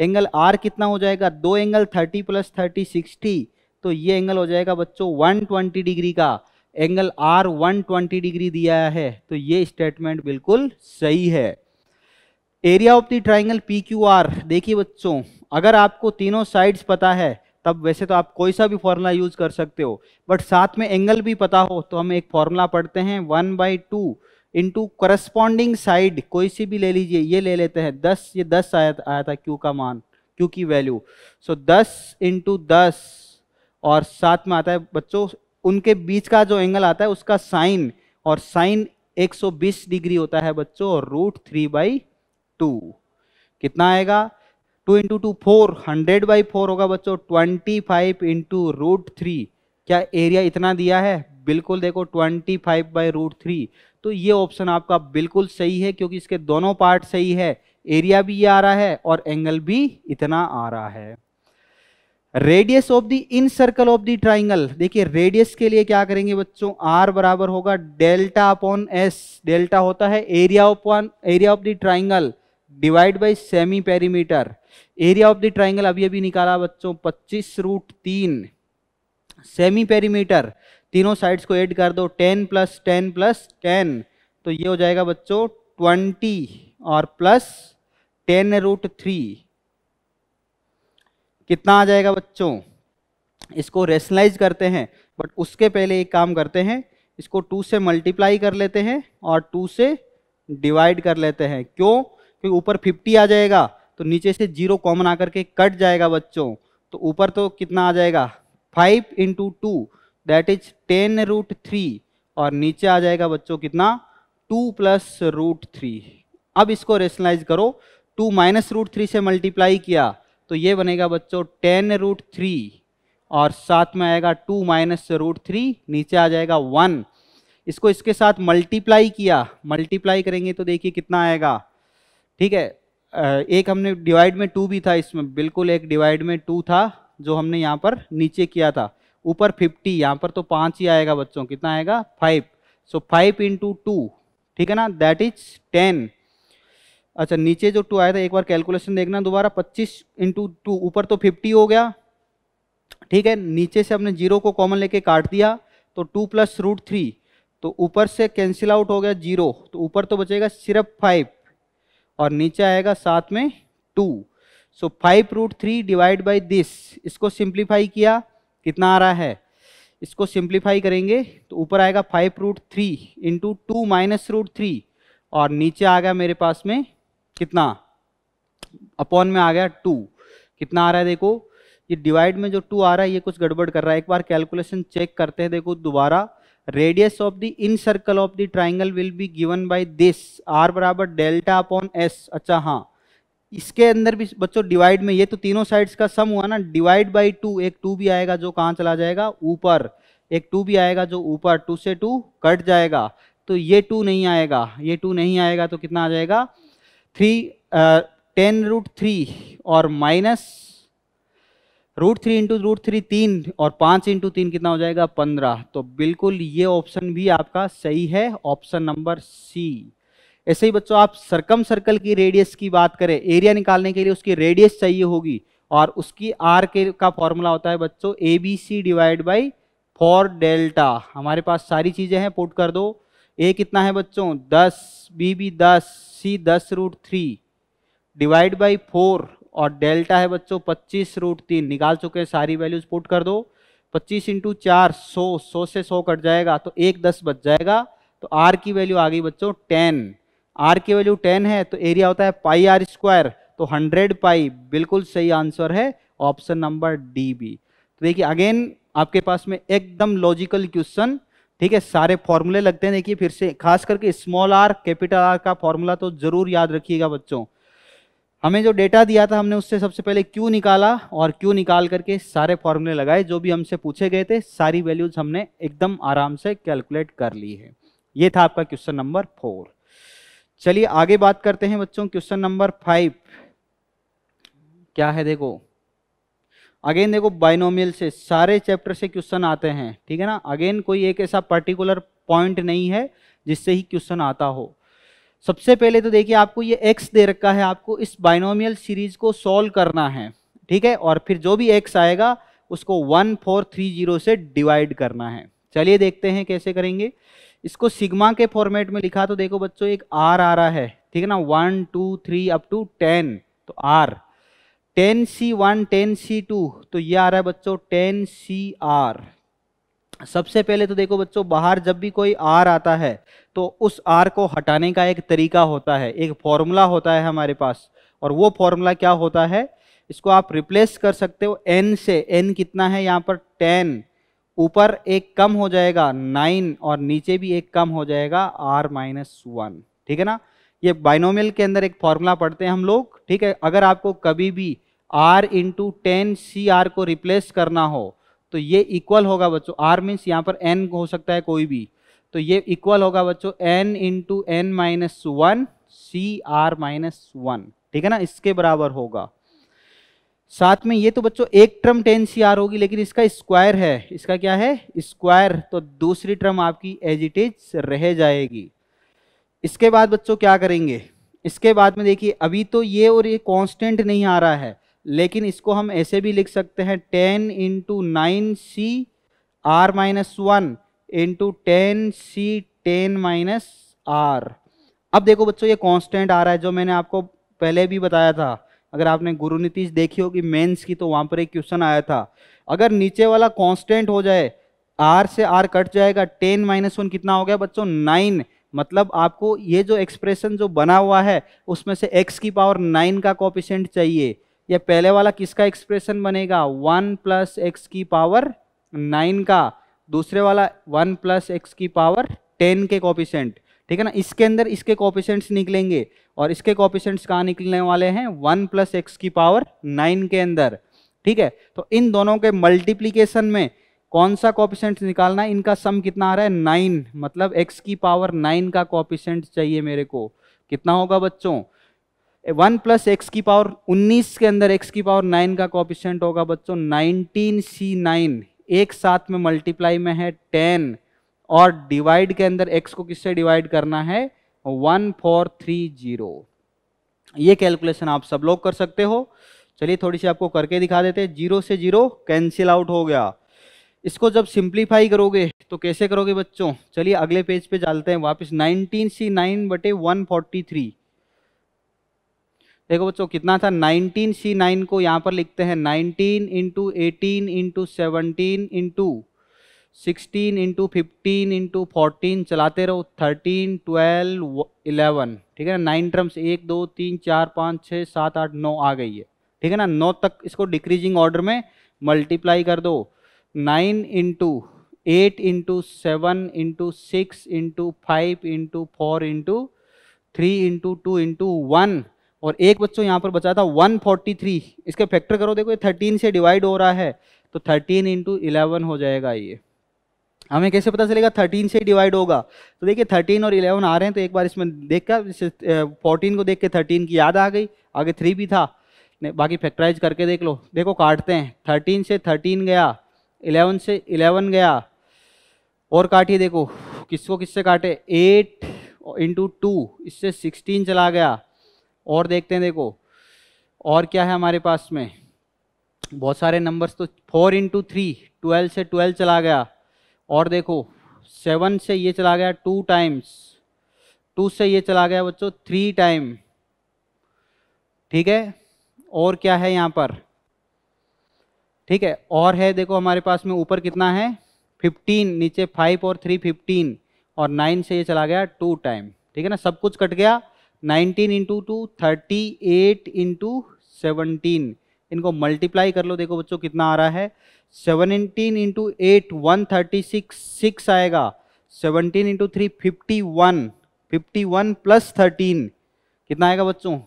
Speaker 1: एंगल आर कितना हो जाएगा दो एंगल 30 प्लस 30 60 तो ये एंगल हो जाएगा बच्चों 120 डिग्री का एंगल आर 120 डिग्री दिया है तो ये स्टेटमेंट बिल्कुल सही है area of the triangle P Q R देखिए बच्चों अगर आपको तीनों साइड्स पता है तब वैसे तो आप कोई सा भी फॉर्मूला यूज कर सकते हो बट साथ में एंगल भी पता हो तो हम एक फॉर्मूला पढ़ते हैं one by two into corresponding side कोई सी भी ले लीजिए ये ले लेते हैं दस ये दस आया आया था क्यू का मान क्यू की वैल्यू सो दस इंटू दस और साथ में आता है बच्चों उनके बीच का जो एंगल आता है उसका साइन और साइन 120 डिग्री होता है बच्चों और रूट थ्री बाई टू कितना आएगा two into two four hundred by four होगा बच्चों twenty five into root three क्या एरिया इतना दिया है बिल्कुल देखो twenty five by root three तो ये ऑप्शन आपका बिल्कुल सही है क्योंकि इसके दोनों पार्ट सही है एरिया भी ये आ रहा है और एंगल भी इतना आ रहा है radius of the incircle of the triangle देखिए रेडियस के लिए क्या करेंगे बच्चों आर बराबर होगा डेल्टा अपॉन एस डेल्टा होता है area upon area of the triangle divide by semi perimeter area of the triangle अभी अभी निकाला बच्चों पच्चीस रूट तीन सेमी पेरीमीटर तीनों साइड्स को ऐड कर दो ten plus ten plus ten तो ये हो जाएगा बच्चों ट्वेंटी और प्लस टेन रूट थ्री कितना आ जाएगा बच्चों इसको रेशनलाइज करते हैं बट उसके पहले एक काम करते हैं इसको टू से मल्टीप्लाई कर लेते हैं और टू से डिवाइड कर लेते हैं क्यों क्योंकि ऊपर फिफ्टी आ जाएगा तो नीचे से जीरो कॉमन आकर के कट जाएगा बच्चों तो ऊपर तो कितना आ जाएगा five into two that is ten root three और नीचे आ जाएगा बच्चों कितना टू प्लस रूट थ्री अब इसको रेशनलाइज करो टू माइनस रूट थ्री से मल्टीप्लाई किया तो ये बनेगा बच्चों टेन रूट थ्री और साथ में आएगा टू माइनस रूट थ्री नीचे आ जाएगा वन इसको इसके साथ मल्टीप्लाई किया मल्टीप्लाई करेंगे तो देखिए कितना आएगा ठीक है एक हमने डिवाइड में टू भी था इसमें बिल्कुल एक डिवाइड में टू था जो हमने यहाँ पर नीचे किया था ऊपर फिफ्टी यहाँ पर तो पाँच ही आएगा बच्चों कितना आएगा five so five into two ठीक है ना दैट इज टेन अच्छा नीचे जो टू आया था एक बार कैलकुलेशन देखना दोबारा पच्चीस इंटू टू ऊपर तो फिफ्टी हो गया ठीक है नीचे से हमने जीरो को कॉमन लेके काट दिया तो टू प्लस रूट थ्री तो ऊपर से कैंसिल आउट हो गया जीरो तो ऊपर तो बचेगा सिर्फ फाइव और नीचे आएगा साथ में two so five root three divide by this इसको सिंप्लीफाई किया कितना आ रहा है इसको सिंप्लीफाई करेंगे तो ऊपर आएगा five root three into two minus root three और नीचे आ गया मेरे पास में कितना अपॉन में आ गया टू कितना आ रहा है देखो ये डिवाइड में जो टू आ रहा है ये कुछ गड़बड़ कर रहा है एक बार कैलकुलेशन चेक करते हैं देखो दोबारा radius of the incircle of the triangle will be given by this R बराबर डेल्टा अपॉन एस अच्छा हाँ इसके अंदर भी बच्चों डिवाइड में ये तो तीनों साइड्स का सम हुआ ना डिवाइड बाई टू एक टू भी आएगा जो कहाँ चला जाएगा ऊपर एक टू भी आएगा जो ऊपर टू से टू कट जाएगा तो ये टू नहीं आएगा ये टू नहीं आएगा तो कितना आ जाएगा थ्री टेन रूट थ्री और minus root three into root three तीन और पाँच इंटू तीन कितना हो जाएगा पंद्रह तो बिल्कुल ये ऑप्शन भी आपका सही है ऑप्शन नंबर सी ऐसे ही बच्चों आप सरकम सर्कल की रेडियस की बात करें एरिया निकालने के लिए उसकी रेडियस चाहिए होगी और उसकी आर के का फॉर्मूला होता है बच्चों A B C divide by four delta हमारे पास सारी चीज़ें हैं पुट कर दो ए कितना है बच्चों दस बी बी दस सी दस root three divide by four और डेल्टा है बच्चों पच्चीस रूट तीन निकाल चुके हैं सारी वैल्यूज पुट कर दो पच्चीस इंटू चार सौ सौ से सौ कट जाएगा तो एक दस बच जाएगा तो आर की वैल्यू आ गई बच्चों टेन आर की वैल्यू टेन है तो एरिया होता है पाई आर स्क्वायर तो हंड्रेड पाई बिल्कुल सही आंसर है ऑप्शन नंबर डी बी तो देखिए अगेन आपके पास में एकदम लॉजिकल क्वेश्चन ठीक है सारे फॉर्मूले लगते हैं देखिए फिर से खास करके स्मॉल आर कैपिटल आर का फॉर्मूला तो जरूर याद रखिएगा बच्चों हमें जो डेटा दिया था हमने उससे सबसे पहले क्यू निकाला और क्यू निकाल करके सारे फॉर्मूले लगाए जो भी हमसे पूछे गए थे सारी वैल्यूज हमने एकदम आराम से कैलकुलेट कर ली है ये था आपका क्वेश्चन नंबर फोर चलिए आगे बात करते हैं बच्चों क्वेश्चन नंबर फाइव क्या है देखो अगेन देखो बाइनोमियल से सारे चैप्टर से क्वेश्चन आते हैं ठीक है ना अगेन कोई एक ऐसा पर्टिकुलर पॉइंट नहीं है जिससे ही क्वेश्चन आता हो सबसे पहले तो देखिए आपको ये एक्स दे रखा है आपको इस बाइनोमियल सीरीज को सॉल्व करना है ठीक है और फिर जो भी एक्स आएगा उसको वन फोर थ्री जीरो से डिवाइड करना है चलिए देखते हैं कैसे करेंगे इसको सिग्मा के फॉर्मेट में लिखा तो देखो बच्चों एक आर आ रहा है ठीक है ना one two three up to ten तो R ten C one ten C two तो ये आ रहा है बच्चों टेन सी आर सबसे पहले तो देखो बच्चों बाहर जब भी कोई आर आता है तो उस आर को हटाने का एक तरीका होता है एक फॉर्मूला होता है हमारे पास और वो फॉर्मूला क्या होता है इसको आप रिप्लेस कर सकते हो एन से एन कितना है यहाँ पर टेन ऊपर एक कम हो जाएगा नाइन और नीचे भी एक कम हो जाएगा आर माइनस वन ठीक है ना ये बाइनोमियल के अंदर एक फॉर्मूला पढ़ते हैं हम लोग ठीक है अगर आपको कभी भी R into ten C R को रिप्लेस करना हो तो ये इक्वल होगा बच्चों आर मीन्स यहाँ पर एन हो सकता है कोई भी तो ये इक्वल होगा बच्चों N into N minus one C R minus one ठीक है ना इसके बराबर होगा साथ में ये तो बच्चों एक टर्म टेन सी आर होगी लेकिन इसका स्क्वायर है इसका क्या है स्क्वायर तो दूसरी टर्म आपकी एज इट इज रह जाएगी इसके बाद बच्चों क्या करेंगे इसके बाद में देखिए अभी तो ये और ये कांस्टेंट नहीं आ रहा है लेकिन इसको हम ऐसे भी लिख सकते हैं ten into nine C R minus one into ten C ten minus R अब देखो बच्चों ये कांस्टेंट आ रहा है जो मैंने आपको पहले भी बताया था अगर आपने गुरु नीतीश देखी होगी मेंस की तो वहां पर एक क्वेश्चन आया था अगर नीचे वाला कांस्टेंट हो जाए आर से आर कट जाएगा टेन माइनस वन कितना हो गया बच्चों नाइन मतलब आपको ये जो एक्सप्रेशन जो बना हुआ है उसमें से एक्स की पावर नाइन का कॉपिशेंट चाहिए या पहले वाला किसका एक्सप्रेशन बनेगा वन प्लस एक्स की पावर नाइन का दूसरे वाला वन प्लस एक्स की पावर टेन के कॉपिशेंट ठीक है ना इसके अंदर इसके कॉपिशेंट्स निकलेंगे और इसके कॉपिशेंट्स कहाँ निकलने वाले हैं वन प्लस एक्स की पावर नाइन के अंदर ठीक है तो इन दोनों के मल्टीप्लीकेशन में कौन सा कॉपिशेंट निकालना है इनका सम कितना आ रहा है नाइन मतलब एक्स की पावर नाइन का कॉपिशेंट चाहिए मेरे को कितना होगा बच्चों वन प्लस एक्स की पावर उन्नीस के अंदर एक्स की पावर नाइन का कॉपिशेंट होगा बच्चों नाइनटीन सी नाइन एक साथ में मल्टीप्लाई में है टेन और डिवाइड के अंदर एक्स को किससे डिवाइड करना है वन फोर थ्री जीरो ये कैलकुलेशन आप सब लोग कर सकते हो चलिए थोड़ी सी आपको करके दिखा देते हैं जीरो से जीरो कैंसिल आउट हो गया इसको जब सिंप्लीफाई करोगे तो कैसे करोगे बच्चों चलिए अगले पेज पे चलते हैं वापस 19 सी 9 बटे 143 देखो बच्चों कितना था 19 सी नाइन को यहाँ पर लिखते हैं 19 into eighteen into seventeen into sixteen into fifteen into fourteen चलाते रहो थर्टीन ट्वेल्व इलेवन ठीक है ना नाइन टर्म्स एक दो तीन चार पाँच छः सात आठ नौ आ गई है ठीक है ना नौ तक इसको डिक्रीजिंग ऑर्डर में मल्टीप्लाई कर दो nine into eight into seven into six into five into four into three into two into one और एक बच्चों यहाँ पर बचा था 143 इसके फैक्टर करो देखो ये 13 से डिवाइड हो रहा है तो 13 इंटू इलेवन हो जाएगा ये हमें कैसे पता चलेगा 13 से डिवाइड होगा तो देखिए 13 और 11 आ रहे हैं तो एक बार इसमें देख कर फोर्टीन को देख के 13 की याद आ गई आगे थ्री भी था बाकी फैक्टराइज करके देख लो देखो काटते हैं थर्टीन से थर्टीन गया इलेवन से इलेवन गया और काटिए देखो किसको किससे काटे एट इंटू टू इससे सिक्सटीन चला गया और देखते हैं देखो और क्या है हमारे पास में बहुत सारे नंबर्स तो फोर इंटू थ्री ट्वेल्व से ट्वेल्व चला गया और देखो सेवन से ये चला गया टू टाइम्स टू से ये चला गया बच्चों थ्री टाइम ठीक है और क्या है यहाँ पर ठीक है और है देखो हमारे पास में ऊपर कितना है फिफ्टीन नीचे फाइव और थ्री फिफ्टीन और नाइन से ये चला गया टू टाइम ठीक है ना सब कुछ कट गया nineteen into two thirty eight into seventeen इनको मल्टीप्लाई कर लो देखो बच्चों कितना आ रहा है seventeen into eight one thirty six six आएगा seventeen into three fifty one fifty one plus thirteen कितना आएगा बच्चों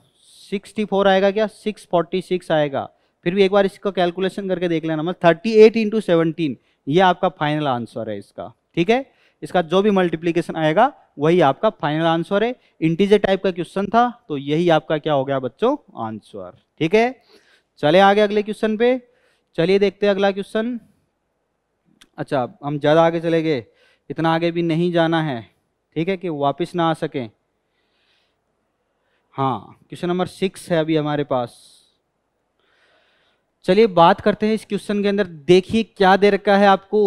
Speaker 1: सिक्सटी फोर आएगा क्या सिक्स फोर्टी सिक्स आएगा फिर भी एक बार इसका कैलकुलेशन करके देख लेना मतलब थर्टी एट इंटू सेवनटीन ये आपका फाइनल आंसर है इसका ठीक है इसका जो भी मल्टीप्लीकेशन आएगा वही आपका फाइनल आंसर है इंटीजर टाइप का क्वेश्चन था तो यही आपका क्या हो गया बच्चों आंसर ठीक है चले आगे अगले क्वेश्चन पे चलिए देखते हैं अगला क्वेश्चन अच्छा हम ज़्यादा आगे चले गए इतना आगे भी नहीं जाना है ठीक है कि वापस ना आ सकें हाँ क्वेश्चन नंबर सिक्स है अभी हमारे पास चलिए बात करते हैं इस क्वेश्चन के अंदर देखिए क्या दे रखा है आपको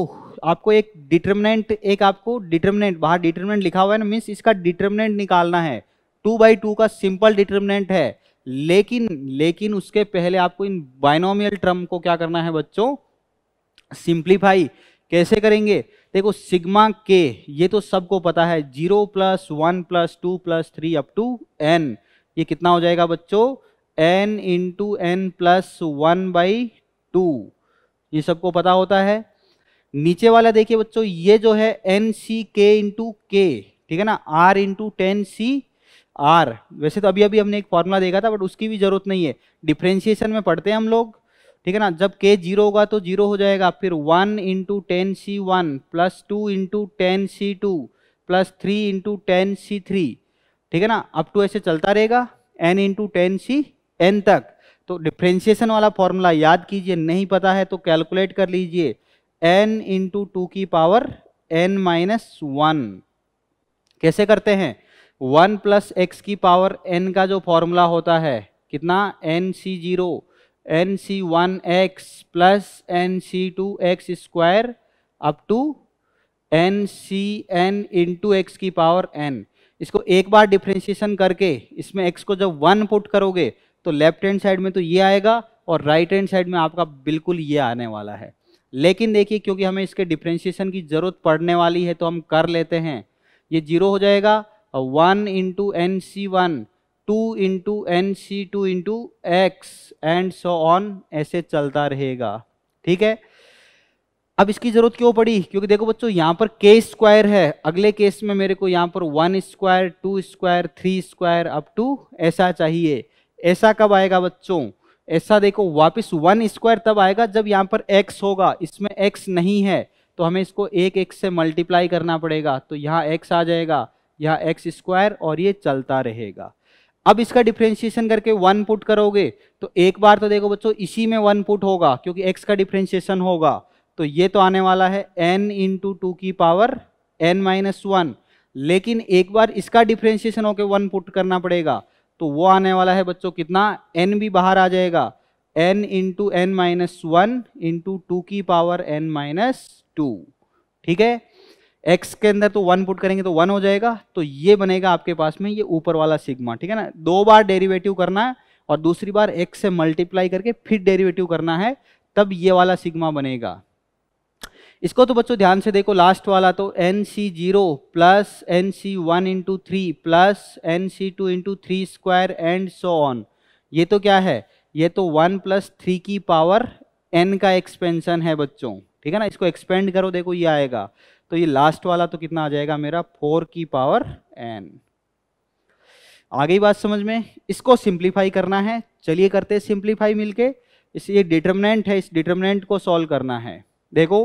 Speaker 1: आपको एक डिटर्मिनेंट एक आपको डिटर्मिनेंट बाहर डिटर्मिनेंट लिखा हुआ है ना मीन्स इसका डिटर्मिनेंट निकालना है टू बाई टू का सिंपल डिटर्मिनेंट है लेकिन लेकिन उसके पहले आपको इन बाइनोमियल टर्म को क्या करना है बच्चों सिंप्लीफाई कैसे करेंगे देखो सिग्मा के ये तो सबको पता है zero plus one plus two plus three up to N ये कितना हो जाएगा बच्चों N into N plus one by two ये सबको पता होता है नीचे वाला देखिए बच्चों ये जो है एन सी के इंटू के ठीक है ना R into ten C R वैसे तो अभी अभी हमने एक फॉर्मूला देखा था बट उसकी भी जरूरत नहीं है डिफ्रेंशिएशन में पढ़ते हैं हम लोग ठीक है ना जब के जीरो होगा तो जीरो हो जाएगा फिर one into ten C one plus two into ten C two plus three into ten C three ठीक है ना अप टू ऐसे चलता रहेगा N into ten C N तक तो डिफ्रेंशिएशन वाला फॉर्मूला याद कीजिए नहीं पता है तो कैलकुलेट कर लीजिए एन इंटू टू की पावर एन माइनस वन कैसे करते हैं वन प्लस एक्स की पावर एन का जो फॉर्मूला होता है कितना N C zero N C one X plus N C two X square up to N C N into X की पावर एन इसको एक बार डिफ्रेंशिएशन करके इसमें एक्स को जब वन पुट करोगे तो लेफ्ट हैंड साइड में तो ये आएगा और राइट हैंड साइड में आपका बिल्कुल ये आने वाला है लेकिन देखिए क्योंकि हमें इसके डिफ्रेंशिएशन की ज़रूरत पड़ने वाली है तो हम कर लेते हैं ये जीरो हो जाएगा one into N C one two into N C two into X and so on ऐसे चलता रहेगा ठीक है अब इसकी जरूरत क्यों पड़ी क्योंकि देखो बच्चों यहाँ पर के स्क्वायर है अगले केस में मेरे को यहाँ पर one square two square three square up to ऐसा चाहिए ऐसा कब आएगा बच्चों ऐसा देखो वापस वन स्क्वायर तब आएगा जब यहाँ पर एक्स होगा इसमें एक्स नहीं है तो हमें इसको एक एक्स से मल्टीप्लाई करना पड़ेगा तो यहाँ एक्स आ जाएगा यहाँ एक्स स्क्वायर और ये चलता रहेगा अब इसका डिफ्रेंशिएशन करके वन पुट करोगे तो एक बार तो देखो बच्चों इसी में वन पुट होगा क्योंकि एक्स का डिफ्रेंशिएशन होगा तो ये तो आने वाला है एन इंटू टू की पावर एन माइनस वन लेकिन एक बार इसका डिफ्रेंशिएशन होकर वन पुट करना पड़ेगा तो वो आने वाला है बच्चों कितना एन भी बाहर आ जाएगा N into N minus one into two की पावर एन माइनस टू ठीक है एक्स के अंदर तो वन पुट करेंगे तो वन हो जाएगा तो ये बनेगा आपके पास में ये ऊपर वाला सिग्मा ठीक है ना दो बार डेरिवेटिव करना है और दूसरी बार एक्स से मल्टीप्लाई करके फिर डेरिवेटिव करना है तब ये वाला सिग्मा बनेगा इसको तो बच्चों ध्यान से देखो लास्ट वाला तो N C zero plus N C one into three plus N C two into three square and so on ये तो क्या है ये तो वन प्लस थ्री की पावर एन का एक्सपेंशन है बच्चों ठीक है ना इसको एक्सपेंड करो देखो ये आएगा तो ये लास्ट वाला तो कितना आ जाएगा मेरा फोर की पावर एन आ गई बात समझ में इसको सिंप्लीफाई करना है चलिए करते हैं सिंप्लीफाई मिलके इस ये डिटर्मिनेंट है इस डिटर्मिनेंट को सॉल्व करना है देखो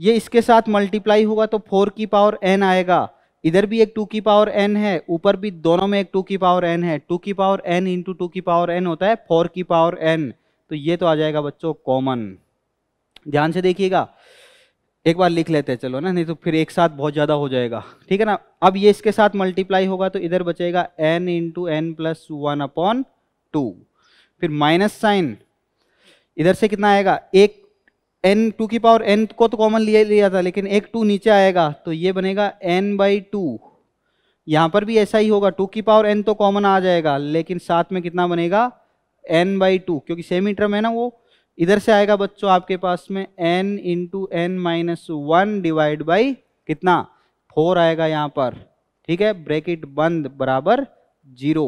Speaker 1: ये इसके साथ मल्टीप्लाई होगा तो फोर की पावर एन आएगा इधर भी एक टू की पावर एन है ऊपर भी दोनों में एक टू की पावर एन है टू की पावर एन इंटू टू की पावर एन होता है फोर की पावर एन तो ये तो आ जाएगा बच्चों कॉमन ध्यान से देखिएगा एक बार लिख लेते हैं चलो ना नहीं तो फिर एक साथ बहुत ज़्यादा हो जाएगा ठीक है ना अब ये इसके साथ मल्टीप्लाई होगा तो इधर बचेगा N into N plus one upon two फिर माइनस साइन इधर से कितना आएगा एक एन टू की पावर एन को तो कॉमन लिया लिया था लेकिन एक टू नीचे आएगा तो ये बनेगा एन बाई टू यहाँ पर भी ऐसा ही होगा टू की पावर एन तो कॉमन आ जाएगा लेकिन साथ में कितना बनेगा एन बाई टू क्योंकि सेमी टर्म है ना वो इधर से आएगा बच्चों आपके पास में N into N minus one divide by कितना फोर आएगा यहाँ पर ठीक है ब्रैकेट बंद बराबर जीरो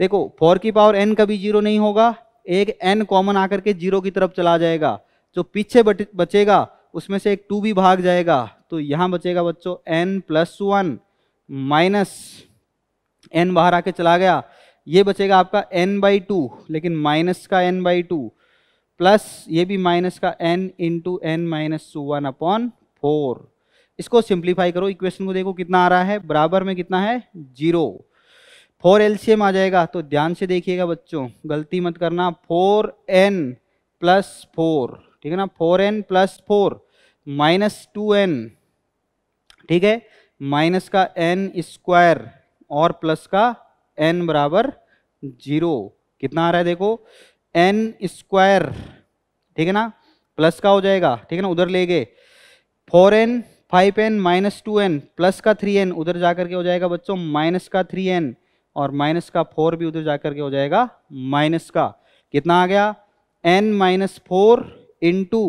Speaker 1: देखो फोर की पावर एन कभी जीरो नहीं होगा एक एन कॉमन आकर के जीरो की तरफ चला जाएगा जो पीछे बचेगा उसमें से एक टू भी भाग जाएगा तो यहाँ बचेगा बच्चों N plus one minus N बाहर आके चला गया ये बचेगा आपका एन बाई टू लेकिन माइनस का एन बाई टू प्लस ये भी माइनस का N into N minus one upon four इसको सिंप्लीफाई करो इक्वेशन को देखो कितना आ रहा है बराबर में कितना है जीरो फोर एम आ जाएगा तो ध्यान से देखिएगा बच्चों गलती मत करना फोर एन प्लस फोर ठीक है ना four N plus four minus two N ठीक है माइनस का एन स्क्वायर और प्लस का एन बराबर जीरो कितना आ रहा है देखो एन स्क्वायर ठीक है ना प्लस का हो जाएगा ठीक है ना उधर ले गए four N five N minus two N plus का थ्री एन उधर जा करके हो जाएगा बच्चों माइनस का थ्री एन और माइनस का फोर भी उधर जा करके हो जाएगा माइनस का कितना आ गया N minus four into two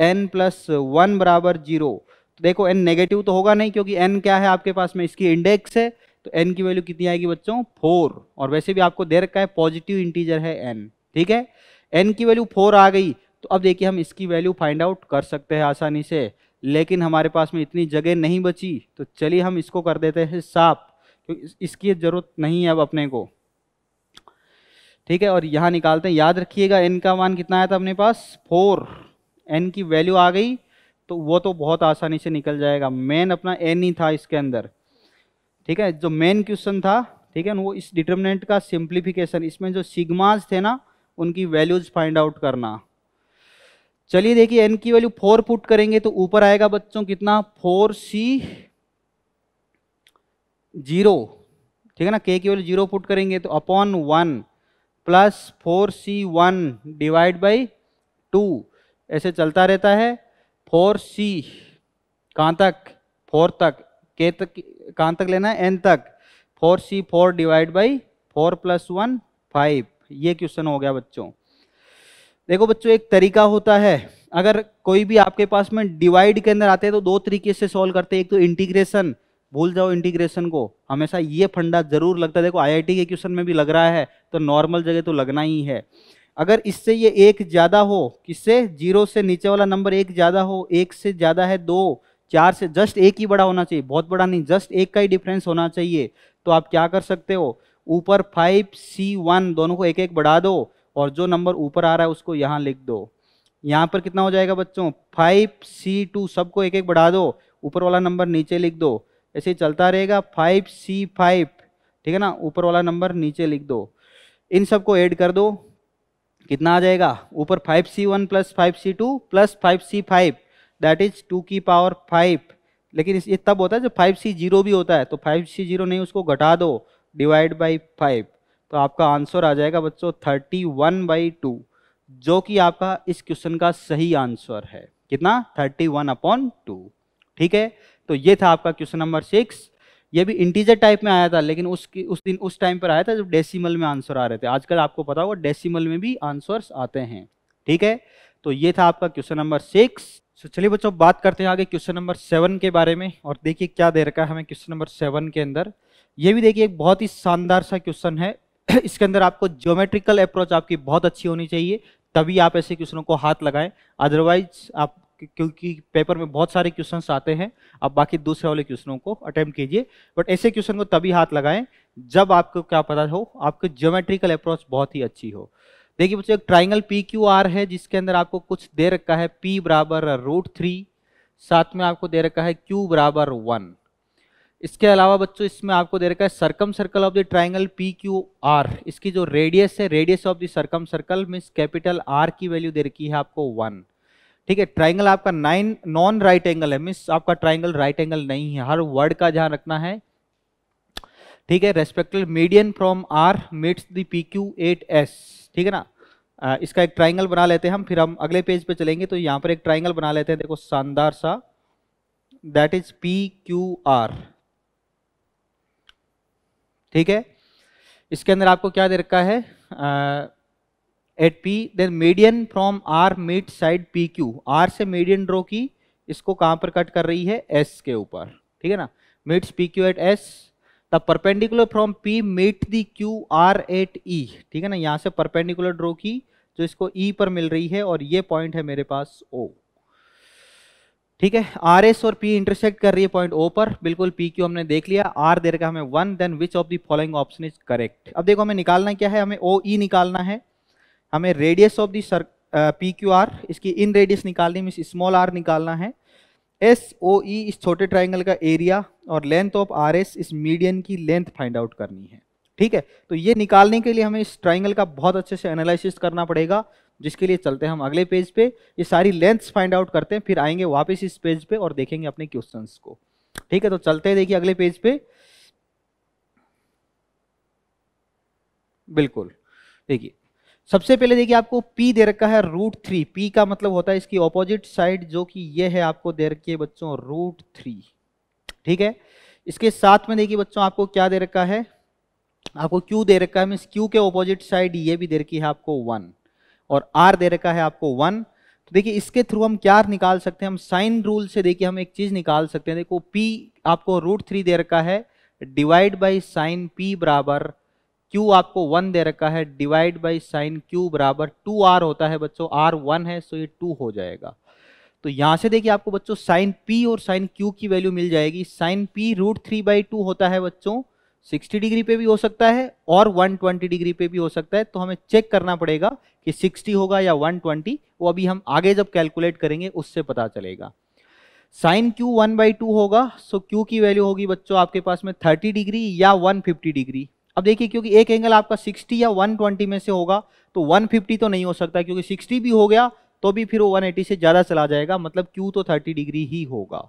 Speaker 1: N plus one बराबर जीरो तो देखो एन नेगेटिव तो होगा नहीं क्योंकि एन क्या है आपके पास में इसकी इंडेक्स है तो एन की वैल्यू कितनी आएगी बच्चों फोर और वैसे भी आपको दे रखा है पॉजिटिव इंटीजर है एन ठीक है एन की वैल्यू फोर आ गई तो अब देखिए हम इसकी वैल्यू फाइंड आउट कर सकते हैं आसानी से लेकिन हमारे पास में इतनी जगह नहीं बची तो चलिए हम इसको कर देते हैं साफ तो इसकी ज़रूरत नहीं है अब अपने को ठीक है और यहाँ निकालते हैं याद रखिएगा एन का मान कितना आया था अपने पास फोर एन की वैल्यू आ गई तो वो तो बहुत आसानी से निकल जाएगा मेन अपना एन ही था इसके अंदर ठीक है जो मेन क्वेश्चन था ठीक है वो इस डिटर्मिनेंट का सिंप्लीफिकेशन इसमें जो सिग्माज थे ना उनकी वैल्यूज फाइंड आउट करना चलिए देखिए एन की वैल्यू फोर पुट करेंगे तो ऊपर आएगा बच्चों कितना फोर सी जीरो ठीक है ना के की वैल्यू जीरो पुट करेंगे तो upon one plus four C one divide by two ऐसे चलता रहता है फोर सी कहाँ तक फोर तक के तक कहाँ तक लेना है एन तक four C four divide by four plus one five ये क्वेश्चन हो गया बच्चों देखो बच्चों एक तरीका होता है अगर कोई भी आपके पास में डिवाइड के अंदर आते हैं तो दो तरीके से सॉल्व करते हैं एक तो इंटीग्रेशन भूल जाओ इंटीग्रेशन को हमेशा ये फंडा जरूर लगता है देखो आईआईटी के क्वेश्चन में भी लग रहा है तो नॉर्मल जगह तो लगना ही है अगर इससे ये एक ज़्यादा हो किससे जीरो से नीचे वाला नंबर एक ज़्यादा हो एक से ज़्यादा है दो चार से जस्ट एक ही बड़ा होना चाहिए बहुत बड़ा नहीं जस्ट एक का ही डिफरेंस होना चाहिए तो आप क्या कर सकते हो ऊपर फाइव सी वन दोनों को एक एक बढ़ा दो और जो नंबर ऊपर आ रहा है उसको यहाँ लिख दो यहाँ पर कितना हो जाएगा बच्चों फाइव सी टू सबको एक एक बढ़ा दो ऊपर वाला नंबर नीचे लिख दो ऐसे ही चलता रहेगा फाइव सी फाइव ठीक है ना ऊपर वाला नंबर नीचे लिख दो इन सब को ऐड कर दो कितना आ जाएगा ऊपर five C one plus five C two plus five C five that is two की पावर फाइव लेकिन ये तब होता है जब फाइव सी जीरो भी होता है तो फाइव सी जीरो नहीं उसको घटा दो डिवाइड बाई फाइव तो आपका आंसर आ जाएगा बच्चों थर्टी वन बाई टू जो कि आपका इस क्वेश्चन का सही आंसर है कितना थर्टी वन अपॉन टू ठीक है तो ये था आपका क्वेश्चन नंबर सिक्स ये भी इंटीजर टाइप में आया था लेकिन उसकी उस दिन उस टाइम पर आया था जब डेसिमल में आंसर आ रहे थे आजकल आपको पता होगा डेसिमल में भी आंसर्स आते हैं ठीक है तो ये था आपका क्वेश्चन नंबर सिक्स तो चलिए बच्चों बात करते हैं आगे क्वेश्चन नंबर सेवन के बारे में और देखिए क्या दे रखा है हमें क्वेश्चन नंबर सेवन के अंदर ये भी देखिए एक बहुत ही शानदार सा क्वेश्चन है इसके अंदर आपको ज्योमेट्रिकल अप्रोच आपकी बहुत अच्छी होनी चाहिए तभी आप ऐसे क्वेश्चनों को हाथ लगाएं अदरवाइज आप क्योंकि पेपर में बहुत सारे क्वेश्चंस आते हैं आप बाकी दूसरे वाले क्वेश्चनों को अटेम्प्ट कीजिए बट ऐसे क्वेश्चन को तभी हाथ लगाएं जब आपको क्या पता हो आपके ज्योमेट्रिकल अप्रोच बहुत ही अच्छी हो देखिए बच्चों एक ट्राइंगल पी क्यू आर है जिसके अंदर आपको कुछ दे रखा है पी बराबर रूट थ्री साथ में आपको दे रखा है क्यू बराबर वन इसके अलावा बच्चों इसमें आपको दे रखा है circum circle of the triangle P Q R इसकी जो रेडियस है radius of the circum circle means capital R की वैल्यू दे रखी है आपको वन ठीक है ट्राइंगल आपका नाइन नॉन राइट एंगल है मीन्स आपका ट्राइंगल राइट एंगल नहीं है हर वर्ड का ध्यान रखना है ठीक है respected median from R meets the P Q at S ठीक है ना आ, इसका एक ट्राइंगल बना लेते हैं हम फिर हम अगले पेज पे चलेंगे तो यहाँ पर एक ट्राइंगल बना लेते हैं देखो शानदार सा that is P Q R ठीक है इसके अंदर आपको क्या दे रखा है आ, at P then median from R mid side P Q R से मीडियन ड्रॉ की इसको कहाँ पर कट कर रही है एस के ऊपर ठीक है ना mids P Q at S the perpendicular from P meets the Q R at E ठीक है ना यहाँ से परपेंडिकुलर ड्रॉ की जो इसको ई e पर मिल रही है और ये पॉइंट है मेरे पास ओ ठीक है आर एस और पी इंटरसेक्ट कर रही है पॉइंट ओ पर बिल्कुल पी क्यू हमने देख लिया आर दे रखा हमें one then which of the following option is correct अब देखो हमें निकालना क्या है हमें ओ ई e निकालना है हमें रेडियस ऑफ दी सर पी क्यू आर इसकी इन रेडियस निकालनी मीन स्मॉल आर निकालना है एस ओ ई इस छोटे ट्राइंगल का एरिया और लेंथ ऑफ आर एस इस मीडियन की लेंथ फाइंड आउट करनी है ठीक है तो ये निकालने के लिए हमें इस ट्राइंगल का बहुत अच्छे से एनालिसिस करना पड़ेगा जिसके लिए चलते हैं हम अगले पेज पे ये सारी लेंथ्स फाइंड आउट करते हैं फिर आएंगे वापस इस पेज पे और देखेंगे अपने क्वेश्चंस को ठीक है तो चलते हैं देखिए अगले पेज पे बिल्कुल देखिए सबसे पहले देखिए आपको पी दे रखा है रूट थ्री पी का मतलब होता है इसकी ऑपोजिट साइड जो कि ये है आपको दे रखी है बच्चों रूट थ्री ठीक है इसके साथ में देखिए बच्चों आपको क्या दे रखा है आपको क्यू दे रखा है मीन क्यू के ऑपोजिट साइड ये भी दे रखी है आपको वन और आर दे रखा है आपको वन तो देखिए इसके थ्रू हम क्या निकाल सकते हैं हम साइन रूल से देखिए हम एक चीज निकाल सकते हैं देखो पी आपको रूट थ्री दे रखा है डिवाइड बाई साइन पी बराबर क्यू आपको वन दे रखा है डिवाइड बाई साइन क्यू बराबर टू आर होता है बच्चों आर वन है सो ये टू हो जाएगा तो यहाँ से देखिए आपको बच्चों साइन पी और साइन क्यू की वैल्यू मिल जाएगी sine P root three by two होता है बच्चों 60 डिग्री पे भी हो सकता है और 120 डिग्री पे भी हो सकता है तो हमें चेक करना पड़ेगा कि 60 होगा या 120 वो अभी हम आगे जब कैलकुलेट करेंगे उससे पता चलेगा sine Q one by two होगा सो क्यू की वैल्यू होगी बच्चों आपके पास में 30 डिग्री या 150 डिग्री अब देखिए क्योंकि एक एंगल आपका 60 या 120 में से होगा तो 150 तो नहीं हो सकता क्योंकि 60 भी हो गया तो भी फिर वो 180 से ज़्यादा चला जाएगा मतलब क्यू तो 30 डिग्री ही होगा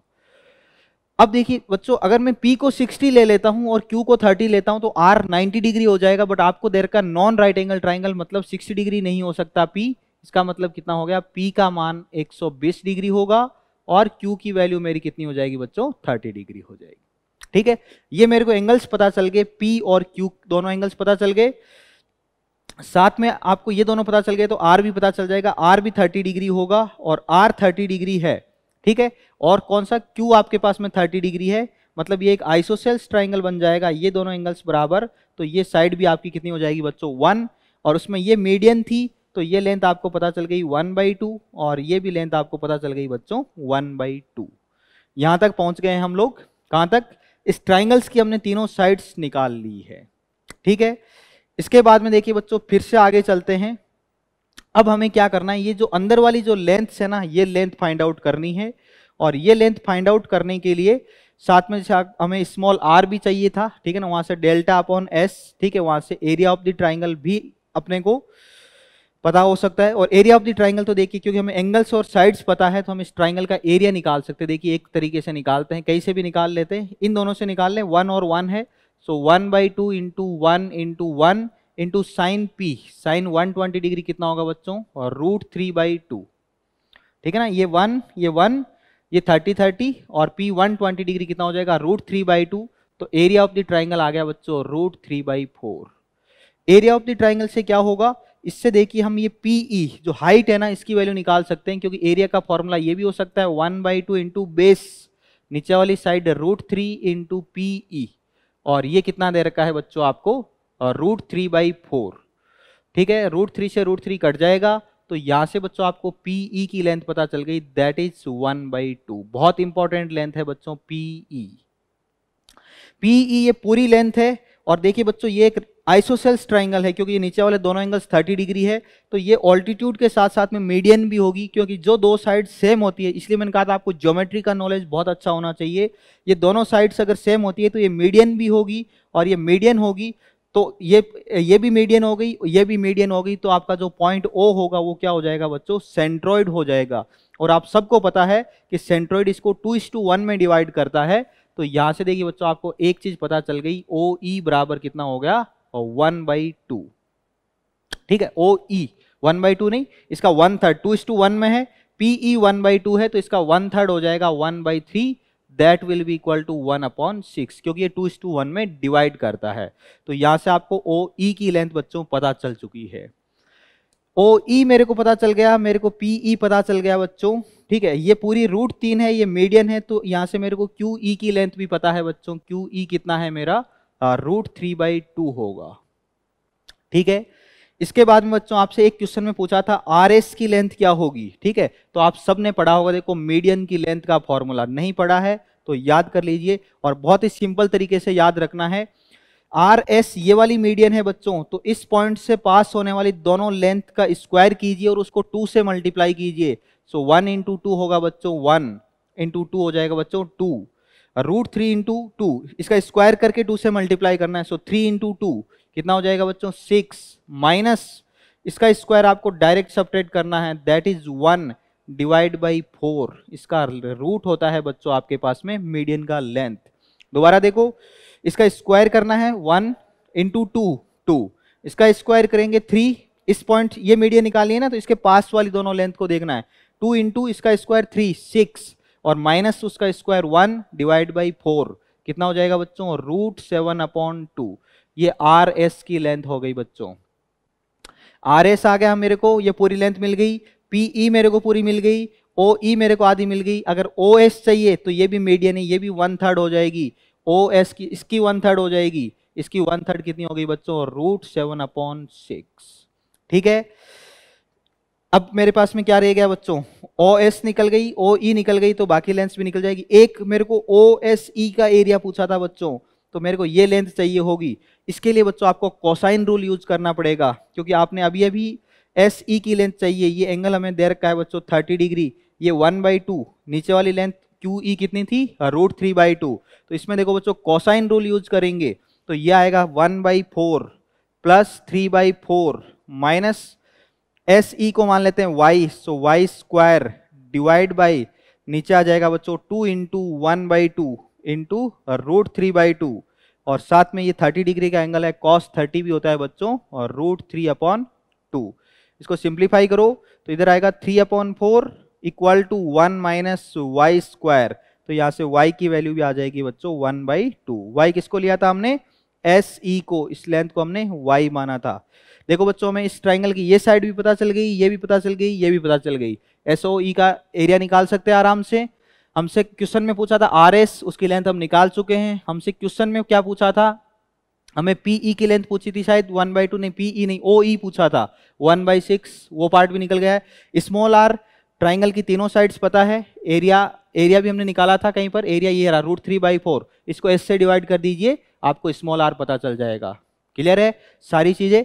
Speaker 1: अब देखिए बच्चों अगर मैं पी को 60 ले लेता हूं और क्यू को 30 लेता हूं तो आर 90 डिग्री हो जाएगा बट आपको देर का नॉन राइट एंगल ट्राइंगल मतलब 60 डिग्री नहीं हो सकता पी इसका मतलब कितना हो गया पी का मान 120 डिग्री होगा और क्यू की वैल्यू मेरी कितनी हो जाएगी बच्चों 30 डिग्री हो जाएगी ठीक है ये मेरे को एंगल्स पता चल गए पी और क्यू दोनों एंगल्स पता चल गए साथ में आपको ये दोनों पता चल गए तो आर भी पता चल जाएगा R भी थर्टी डिग्री होगा और आर थर्टी डिग्री है ठीक है और कौन सा क्यू आपके पास में थर्टी डिग्री है मतलब ये एक आइसोसेल्स ट्राइंगल बन जाएगा ये दोनों एंगल्स बराबर तो ये साइड भी आपकी कितनी हो जाएगी बच्चों वन और उसमें ये मीडियन थी तो ये लेंथ आपको पता चल गई वन बाई टू और ये भी लेंथ आपको पता चल गई बच्चों वन बाई टू यहां तक पहुंच गए हम लोग कहां तक इस ट्राइंगल्स की हमने तीनों साइड्स निकाल ली है ठीक है इसके बाद में देखिए बच्चों फिर से आगे चलते हैं अब हमें क्या करना है ये जो अंदर वाली जो लेंथ है ना ये लेंथ फाइंड आउट करनी है और ये लेंथ फाइंड आउट करने के लिए साथ में हमें स्मॉल आर भी चाहिए था ठीक है ना वहां से डेल्टा अपॉन एस ठीक है वहां से एरिया ऑफ द ट्राइंगल भी अपने को पता हो सकता है और एरिया ऑफ द ट्राइंगल तो देखिए क्योंकि हमें एंगल्स और साइड्स पता है तो हम इस ट्राइंगल का एरिया निकाल सकते हैं देखिए एक तरीके से निकालते हैं कहीं से भी निकाल लेते हैं इन दोनों से निकाल लें वन और वन है so one by two into one into one into sine P sine one twenty degree कितना होगा बच्चों और रूट थ्री बाई टू ठीक है ना ये वन ये वन ये थर्टी थर्टी और पी वन ट्वेंटी डिग्री कितना हो जाएगा रूट थ्री बाई टू तो एरिया ऑफ द ट्राइंगल आ गया बच्चों root three by four area of the triangle से क्या होगा इससे देखिए हम ये पी ई e, जो हाइट है ना इसकी वैल्यू निकाल सकते हैं क्योंकि एरिया का फॉर्मूला ये भी हो सकता है one by two into base नीचे वाली side root three into P E और ये कितना दे रखा है बच्चों आपको रूट थ्री बाई फोर ठीक है रूट थ्री से रूट थ्री कट जाएगा तो यहाँ से बच्चों आपको पी ई e की लेंथ पता चल गई that is one by two बहुत इंपॉर्टेंट लेंथ है बच्चों पी ई पी ई ये पूरी लेंथ है और देखिए बच्चों ये एक आइसोसेल्स ट्राइंगल है क्योंकि ये नीचे वाले दोनों एंगल्स 30 डिग्री है तो ये ऑल्टीट्यूड के साथ साथ में मीडियन भी होगी क्योंकि जो दो साइड सेम होती है इसलिए मैंने कहा था आपको ज्योमेट्री का नॉलेज बहुत अच्छा होना चाहिए ये दोनों साइड्स अगर सेम होती है तो ये मीडियन भी होगी और ये मीडियन होगी तो ये ये भी मीडियन हो गई ये भी मीडियन हो गई तो आपका जो पॉइंट ओ होगा वो क्या हो जाएगा बच्चों सेंट्रॉइड हो जाएगा और आप सबको पता है कि सेंट्रॉइड इसको टू इस टू वन में डिवाइड करता है तो यहाँ से देखिए बच्चों आपको एक चीज़ पता चल गई ओ ई e बराबर कितना हो गया और वन बाई टू ठीक है O E one by two नहीं इसका वन थर्ड टू इस टू वन में है ई वन बाई टू है तो इसका वन थर्ड हो जाएगा one by three that will be equal to one upon six क्योंकि ये टू इस टू वन में डिवाइड करता है तो यहाँ से आपको ओ ई e की लेंथ बच्चों पता चल चुकी है ओ ई e मेरे को पता चल गया मेरे को पी ई e पता चल गया बच्चों ठीक है ये पूरी रूट तीन है ये मीडियन है तो यहाँ से मेरे को क्यू ई की लेंथ भी पता है बच्चों क्यू ई कितना है मेरा रूट थ्री बाई टू होगा ठीक है इसके बाद में बच्चों आपसे एक क्वेश्चन में पूछा था आर एस की लेंथ क्या होगी ठीक है तो आप सबने पढ़ा होगा देखो मीडियन की लेंथ का फॉर्मूला नहीं पढ़ा है तो याद कर लीजिए और बहुत ही सिंपल तरीके से याद रखना है आर एस ये वाली मीडियन है बच्चों तो इस पॉइंट से पास होने वाली दोनों लेंथ का स्क्वायर कीजिए और उसको टू से मल्टीप्लाई कीजिए सो वन इंटू टू होगा बच्चों वन इंटू टू हो जाएगा बच्चों two root three into two इसका स्क्वायर करके टू से मल्टीप्लाई करना है सो थ्री इंटू टू कितना हो जाएगा बच्चों सिक्स माइनस इसका स्क्वायर आपको डायरेक्ट सपरेट करना है that is one divide by four इसका रूट होता है बच्चों आपके पास में मीडियन का लेंथ दोबारा देखो इसका स्क्वायर करना है वन इंटू टू टू इसका स्क्वायर करेंगे थ्री इस पॉइंट ये मीडियन निकालिए ना तो इसके पास वाली दोनों लेंथ को देखना है टू इंटू इसका स्क्वायर थ्री सिक्स और माइनस उसका square one divide by four कितना हो जाएगा बच्चों रूट सेवन अपॉन टू ये आर एस की लेंथ हो गई बच्चों आर एस आ गया मेरे को ये पूरी लेंथ मिल गई पीई मेरे को पूरी मिल गई ओ ई e मेरे को आधी मिल गई अगर ओ एस चाहिए तो ये भी मीडियन है ये भी वन थर्ड हो जाएगी ओ एस की इसकी वन थर्ड हो जाएगी इसकी वन थर्ड कितनी हो गई बच्चों रूट सेवन अपॉन सिक्स ठीक है अब मेरे पास में क्या रह गया बच्चों ओ एस निकल गई ओ ई e निकल गई तो बाकी लेंथ भी निकल जाएगी एक मेरे को ओ एस ई का एरिया पूछा था बच्चों तो मेरे को ये लेंथ चाहिए होगी इसके लिए बच्चों आपको कोसाइन रूल यूज करना पड़ेगा क्योंकि आपने अभी अभी एस ई e की लेंथ चाहिए ये एंगल हमें दे रखा है बच्चों थर्टी डिग्री ये वन बाई टू नीचे वाली लेंथ क्यू ई कितनी थी रूट थ्री बाई टू तो इसमें देखो बच्चों कोसाइन रूल यूज करेंगे तो ये आएगा one by four plus three by four minus S E को मान लेते हैं Y so Y square divide by नीचे आ जाएगा बच्चों two into one by two into root three by two और साथ में ये थर्टी डिग्री का एंगल है कॉस थर्टी भी होता है बच्चों और रूट थ्री अपॉन टू इसको सिंप्लीफाई करो तो इधर आएगा three upon four equal to one minus Y square तो यहाँ से y की वैल्यू भी आ जाएगी बच्चों वन बाई टू वाई किसको लिया था हमने एस ई को इस लेंथ को हमने y माना था देखो बच्चों हमें इस ट्राइंगल की ये साइड भी पता चल गई ये भी पता चल गई ये भी पता चल गई एस ई e का एरिया निकाल सकते हैं आराम से हमसे क्वेश्चन में पूछा था आर एस उसकी लेंथ हम निकाल चुके हैं हमसे क्वेश्चन में क्या पूछा था हमें पीई e की लेंथ पूछी थी शायद वन बाई टू नहीं पीई e नहीं ओ ई पूछा था वन बाई सिक्स वो पार्ट भी निकल गया है स्मॉल आर ट्राइंगल की तीनों साइड्स पता है एरिया एरिया भी हमने निकाला था कहीं पर एरिया ये रहा रूट थ्री बाई फोर इसको एस से डिवाइड कर दीजिए आपको स्मॉल आर पता चल जाएगा क्लियर है सारी चीज़ें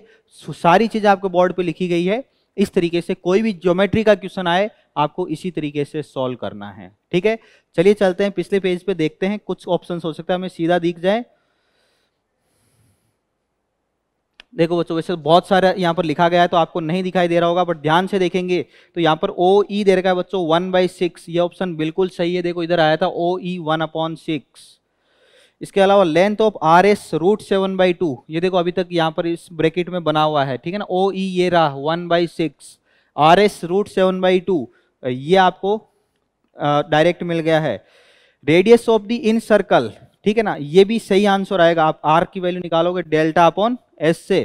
Speaker 1: सारी चीज़ें आपको बोर्ड पे लिखी गई है इस तरीके से कोई भी ज्योमेट्री का क्वेश्चन आए आपको इसी तरीके से सॉल्व करना है ठीक है चलिए चलते हैं पिछले पेज पे देखते हैं कुछ ऑप्शन हो सकता है हमें सीधा दिख जाए देखो बच्चों वैसे तो बहुत सारा यहाँ पर लिखा गया है तो आपको नहीं दिखाई दे रहा होगा बट ध्यान से देखेंगे तो यहाँ पर ओ ई e दे रखा है बच्चों वन बाई सिक्स ये ऑप्शन बिल्कुल सही है देखो इधर आया था O E one upon six इसके अलावा length of R S root seven by two ये देखो अभी तक यहाँ पर इस ब्रैकेट में बना हुआ है ठीक है ना ओ ई e, ये रहा one by six R S root seven by two ये आपको डायरेक्ट मिल गया है radius of the incircle ठीक है ना ये भी सही आंसर आएगा आप आर की वैल्यू निकालोगे डेल्टा अपॉन एस से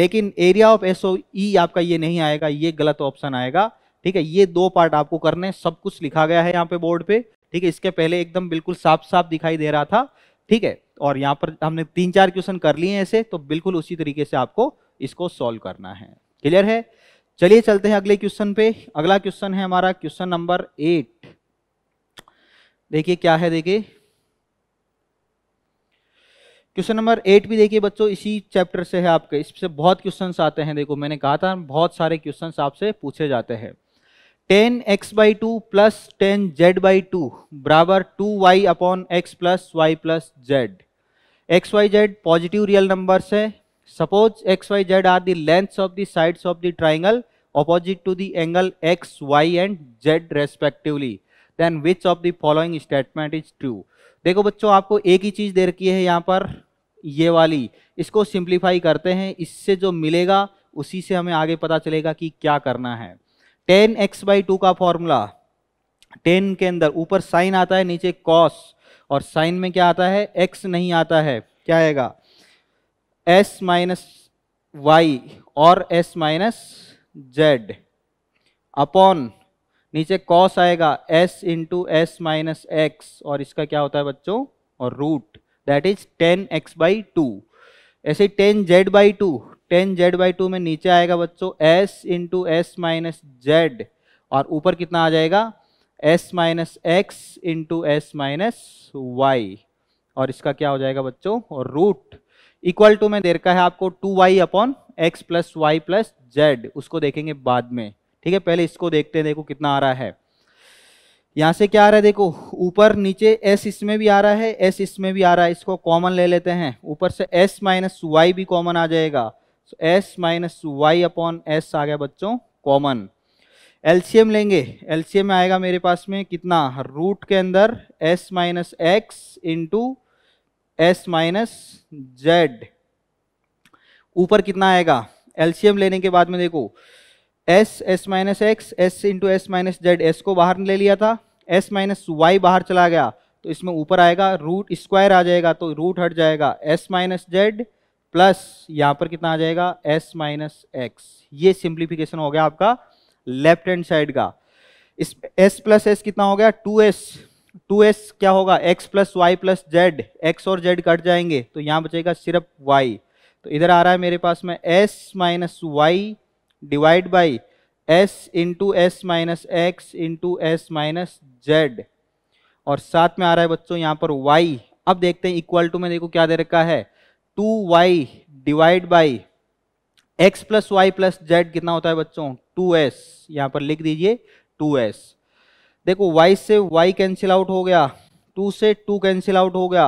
Speaker 1: लेकिन area of S O E आपका ये नहीं आएगा ये गलत ऑप्शन आएगा ठीक है ये दो पार्ट आपको करने सब कुछ लिखा गया है यहाँ पे बोर्ड पे ठीक है इसके पहले एकदम बिल्कुल साफ साफ दिखाई दे रहा था ठीक है और यहाँ पर हमने तीन चार क्वेश्चन कर लिए हैं ऐसे तो बिल्कुल उसी तरीके से आपको इसको सॉल्व करना है क्लियर है चलिए चलते हैं अगले क्वेश्चन पे अगला क्वेश्चन है हमारा क्वेश्चन नंबर एट देखिए क्या है देखिए क्वेश्चन नंबर एट भी देखिए बच्चों इसी चैप्टर से है आपके इससे बहुत क्वेश्चन आते हैं देखो मैंने कहा था बहुत सारे क्वेश्चन आपसे पूछे जाते हैं tan X by two plus tan Z by two बराबर two Y upon X plus Y plus Z X Y Z positive real numbers है suppose xyz are the lengths of the sides of the triangle opposite to the angle x Y and Z respectively then which of the following statement is true देखो बच्चों आपको एक ही चीज दे रखी है यहाँ पर ये वाली इसको सिंप्लीफाई करते हैं इससे जो मिलेगा उसी से हमें आगे पता चलेगा कि क्या करना है टेन एक्स बाई टू का फॉर्मूला टेन के अंदर ऊपर साइन आता है नीचे कॉस और साइन में क्या आता है एक्स नहीं आता है क्या आएगा एस माइनस वाई और एस माइनस जेड अपॉन नीचे कॉस आएगा S into S minus X और इसका क्या होता है बच्चों और root that is tan X by two ऐसे tan Z by two tan Z by two में नीचे आएगा बच्चों S into S minus Z और ऊपर कितना आ जाएगा S minus X into S minus Y और इसका क्या हो जाएगा बच्चों और रूट इक्वल टू में देखा है आपको two Y upon X plus Y plus Z उसको देखेंगे बाद में ठीक है पहले इसको देखते हैं देखो कितना आ रहा है यहाँ से क्या आ रहा है देखो ऊपर नीचे s इसमें भी आ रहा है s इसमें भी आ रहा है इसको कॉमन ले लेते हैं ऊपर से s माइनस वाई भी कॉमन आ जाएगा S minus Y upon S आ गया बच्चों कॉमन एलसीएम लेंगे एलसीएम आएगा मेरे पास में कितना रूट के अंदर S minus X into S minus Z ऊपर कितना आएगा एलसीएम लेने के बाद में देखो S S minus x S into S minus Z S को बाहर ले लिया था एस माइनस वाई बाहर चला गया तो इसमें ऊपर आएगा रूट स्क्वायर आ जाएगा तो रूट हट जाएगा एस माइनस जेड प्लस यहाँ पर कितना आ जाएगा एस माइनस एक्स ये सिंप्लीफिकेशन हो गया आपका लेफ्ट हैंड साइड का इस एस प्लस एस कितना हो गया टू एस क्या होगा X plus Y plus Z X और जेड कट जाएंगे तो यहाँ बचेगा सिर्फ वाई तो इधर आ रहा है मेरे पास में S minus Y divide by S into S minus X into S minus Z और साथ में आ रहा है बच्चों यहाँ पर वाई अब देखते हैं इक्वल टू में देखो क्या दे रखा है two Y divide by X plus Y plus Z कितना होता है बच्चों टू एस यहाँ पर लिख दीजिए टू एस देखो y से y कैंसिल आउट हो गया 2 से 2 कैंसिल आउट हो गया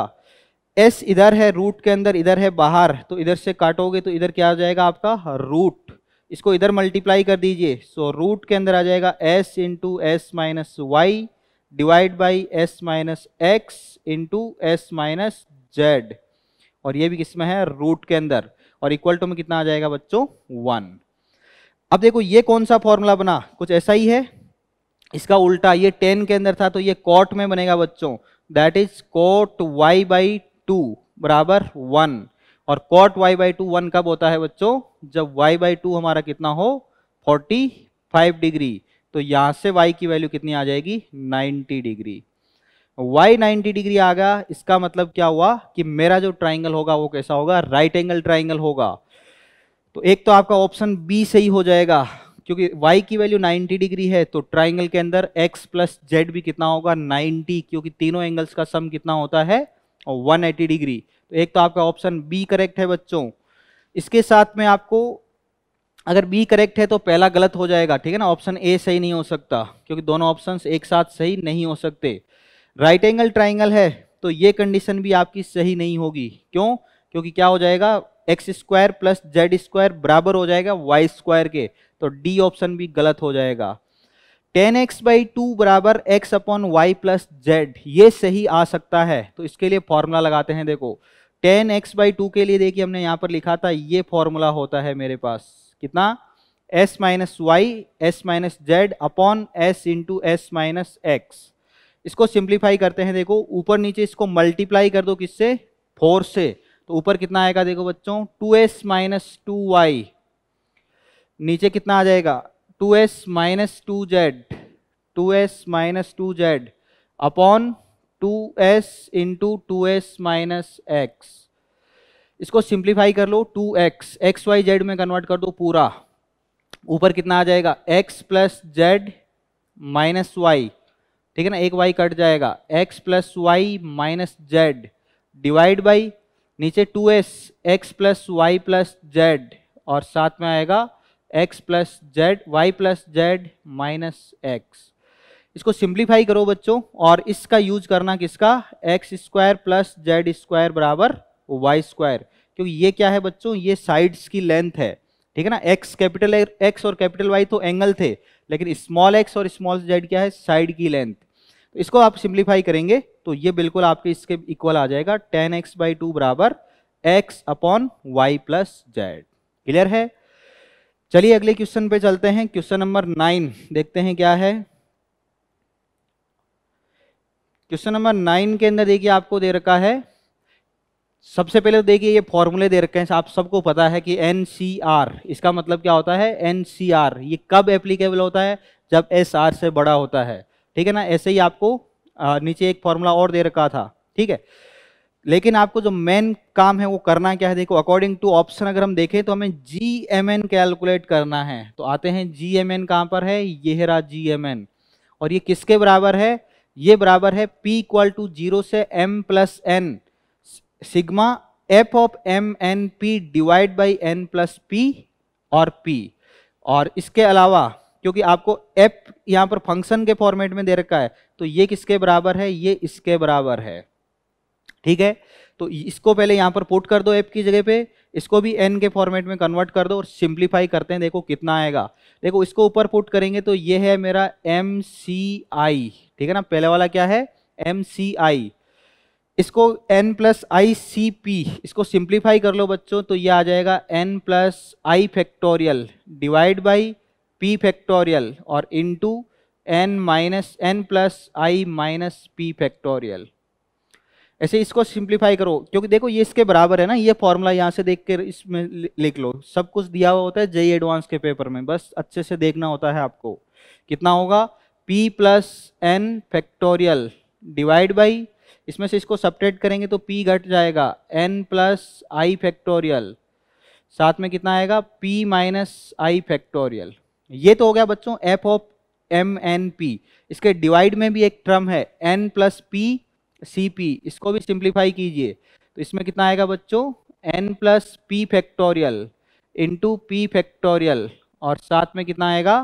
Speaker 1: s इधर है रूट के अंदर इधर है बाहर तो इधर से काटोगे तो इधर क्या आ जाएगा आपका रूट इसको इधर मल्टीप्लाई कर दीजिए सो रूट के अंदर आ जाएगा s into S minus Y divide by S minus X into S minus Z और ये भी किस में है रूट के अंदर और इक्वल टू में कितना आ जाएगा बच्चों वन अब देखो ये कौन सा फॉर्मूला बना कुछ ऐसा ही है इसका उल्टा ये टेन के अंदर था तो ये कॉट में बनेगा बच्चों that is cot Y by two बराबर वन और cot Y by two one कब होता है बच्चों जब वाई बाई टू हमारा कितना हो फोर्टी फाइव डिग्री तो यहां से वाई की वैल्यू कितनी आ जाएगी नाइन्टी डिग्री वाई 90 डिग्री आ गया इसका मतलब क्या हुआ कि मेरा जो ट्राइंगल होगा वो कैसा होगा राइट एंगल ट्राइंगल होगा तो एक तो आपका ऑप्शन बी सही हो जाएगा क्योंकि y की वैल्यू 90 डिग्री है तो ट्राइंगल के अंदर x प्लस जेड भी कितना होगा 90 क्योंकि तीनों एंगल्स का सम कितना होता है और 180 डिग्री तो एक तो आपका ऑप्शन बी करेक्ट है बच्चों इसके साथ में आपको अगर बी करेक्ट है तो पहला गलत हो जाएगा ठीक है ना ऑप्शन ए सही नहीं हो सकता क्योंकि दोनों ऑप्शन एक साथ सही नहीं हो सकते राइट एंगल ट्राइंगल है तो ये कंडीशन भी आपकी सही नहीं होगी क्यों क्योंकि क्या हो जाएगा X square plus Z square बराबर हो जाएगा वाई स्क्वायर के तो डी ऑप्शन भी गलत हो जाएगा टेन एक्स बाई टू बराबर X upon Y plus Z ये सही आ सकता है तो इसके लिए फॉर्मूला लगाते हैं देखो टेन एक्स बाई टू के लिए देखिए हमने यहाँ पर लिखा था ये फॉर्मूला होता है मेरे पास कितना S minus Y S minus Z upon S into S minus X इसको सिंप्लीफाई करते हैं देखो ऊपर नीचे इसको मल्टीप्लाई कर दो किससे फोर से तो ऊपर कितना आएगा देखो बच्चों two S minus two Y नीचे कितना आ जाएगा two S minus two Z two S minus two Z upon two S into two S minus X इसको सिंप्लीफाई कर लो two X X Y Z में कन्वर्ट कर दो पूरा ऊपर कितना आ जाएगा x plus Z minus Y ठीक है ना एक वाई कट जाएगा X plus Y minus Z divide by नीचे to S X plus Y plus Z और साथ में आएगा X plus Z Y plus Z minus X इसको सिंप्लीफाई करो बच्चों और इसका यूज करना किसका X square plus Z square बराबर वाई स्क्वायर क्योंकि ये क्या है बच्चों ये साइड्स की लेंथ है ठीक है ना एक्स कैपिटल एक्स और कैपिटल वाई तो एंगल थे लेकिन स्मॉल एक्स और स्मॉल जेड क्या है साइड की लेंथ तो इसको आप सिंप्लीफाई करेंगे तो ये बिल्कुल आपके इसके इक्वल आ जाएगा टेन एक्स बाई टू बराबर X upon Y plus Z clear है चलिए अगले क्वेश्चन पे चलते हैं क्वेश्चन नंबर नाइन देखते हैं क्या है क्वेश्चन नंबर नाइन के अंदर देखिए आपको दे रखा है सबसे पहले तो देखिए ये फॉर्मूले दे रखे हैं आप सबको पता है कि एन इसका मतलब क्या होता है एन ये कब एप्लीकेबल होता है जब एस से बड़ा होता है ठीक है ना ऐसे ही आपको नीचे एक फॉर्मूला और दे रखा था ठीक है लेकिन आपको जो मेन काम है वो करना क्या है देखो अकॉर्डिंग टू ऑप्शन अगर हम देखें तो हमें जी एम एन कैलकुलेट करना है तो आते हैं जी एम एन कहाँ पर है ये रहा जी एम एन और ये किसके बराबर है ये बराबर है पी इक्वल टू जीरो से M plus N sigma F of M N P divide by N plus P और पी और इसके अलावा क्योंकि आपको एफ यहाँ पर फंक्शन के फॉर्मेट में दे रखा है तो ये किसके बराबर है ये इसके बराबर है ठीक है तो इसको पहले यहाँ पर पुट कर दो एफ की जगह पे इसको भी एन के फॉर्मेट में कन्वर्ट कर दो और सिंप्लीफाई करते हैं देखो कितना आएगा देखो इसको ऊपर पुट करेंगे तो ये है मेरा एम सी आई ठीक है ना पहले वाला क्या है एम सी आई इसको n plus I C P इसको सिंप्लीफाई कर लो बच्चों तो ये आ जाएगा n plus I factorial divide by P factorial और into N minus N plus I minus P factorial ऐसे इसको सिंप्लीफाई करो क्योंकि देखो ये इसके बराबर है ना ये फॉर्मूला यहाँ से देख कर इसमें लिख लो सब कुछ दिया हुआ होता है जय एडवांस के पेपर में बस अच्छे से देखना होता है आपको कितना होगा p plus N factorial divide by इसमें से इसको सपरेट करेंगे तो पी घट जाएगा एन प्लस आई फैक्टोरियल साथ में कितना आएगा पी माइनस आई फैक्टोरियल ये तो हो गया बच्चों F of M N P इसके डिवाइड में भी एक ट्रम है N plus P C P इसको भी सिंप्लीफाई कीजिए तो इसमें कितना आएगा बच्चों N plus P factorial into P factorial और साथ में कितना आएगा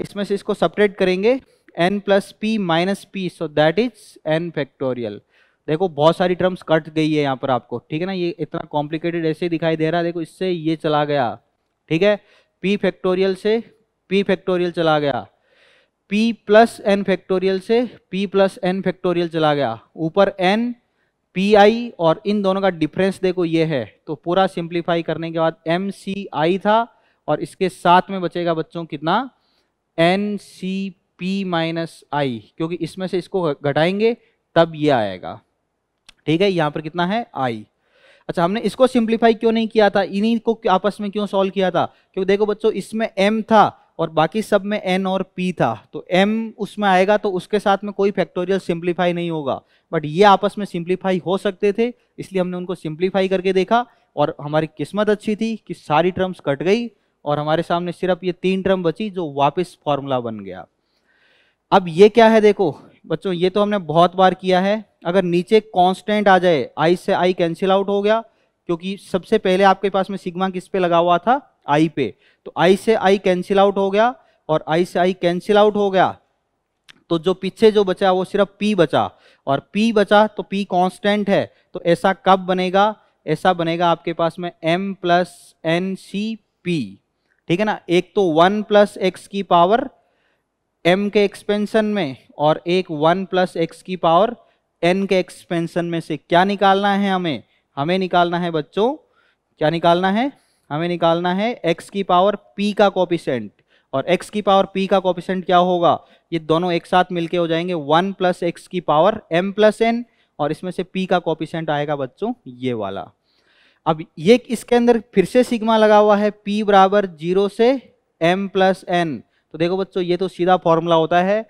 Speaker 1: इसमें से इसको सपरेट करेंगे n plus P minus P so that is n factorial देखो बहुत सारी टर्म्स कट गई है यहाँ पर आपको ठीक है ना ये इतना कॉम्प्लिकेटेड ऐसे दिखाई दे रहा है देखो इससे ये चला गया ठीक है p फैक्टोरियल से p फैक्टोरियल चला गया p प्लस एन फैक्टोरियल से p प्लस एन फैक्टोरियल चला गया ऊपर n पी आई और इन दोनों का डिफरेंस देखो ये है तो पूरा सिंप्लीफाई करने के बाद एम सी आई था और इसके साथ में बचेगा बच्चों कितना N C P minus I क्योंकि इसमें से इसको घटाएंगे तब ये आएगा ठीक है यहाँ पर कितना है आई अच्छा हमने इसको सिंप्लीफाई क्यों नहीं किया था इन्हीं को आपस में क्यों सॉल्व किया था क्योंकि देखो बच्चों इसमें एम था और बाकी सब में एन और पी था तो एम उसमें आएगा तो उसके साथ में कोई फैक्टोरियल सिंप्लीफाई नहीं होगा बट ये आपस में सिंप्लीफाई हो सकते थे इसलिए हमने उनको सिंप्लीफाई करके देखा और हमारी किस्मत अच्छी थी कि सारी टर्म्स कट गई और हमारे सामने सिर्फ ये तीन टर्म बची जो वापस फॉर्मूला बन गया अब ये क्या है देखो बच्चों ये तो हमने बहुत बार किया है अगर नीचे कांस्टेंट आ जाए आई से आई कैंसिल आउट हो गया क्योंकि सबसे पहले आपके पास में सिग्मा किस पे लगा हुआ था आई पे तो आई से आई कैंसिल आउट हो गया और आई से आई कैंसिल आउट हो गया तो जो पीछे जो बचा वो सिर्फ पी बचा और पी बचा तो पी कॉन्स्टेंट है तो ऐसा कब बनेगा ऐसा बनेगा आपके पास में M plus N C P ठीक है ना एक तो वन प्लस एक्स की पावर एम के एक्सपेंशन में और एक वन प्लस एक्स की पावर एन के एक्सपेंशन में से क्या निकालना है हमें हमें निकालना है बच्चों क्या निकालना है हमें निकालना है एक्स की पावर पी का कॉपिशेंट और एक्स की पावर पी का कॉपिशेंट क्या होगा ये दोनों एक साथ मिलके हो जाएंगे वन प्लस एक्स की पावर एम प्लस एन और इसमें से पी का कॉपिशेंट आएगा बच्चों ये वाला अब ये इसके अंदर फिर से सिग्मा लगा हुआ है पी बराबर जीरो से एम प्लस एन तो देखो बच्चों ये तो सीधा फॉर्मूला होता है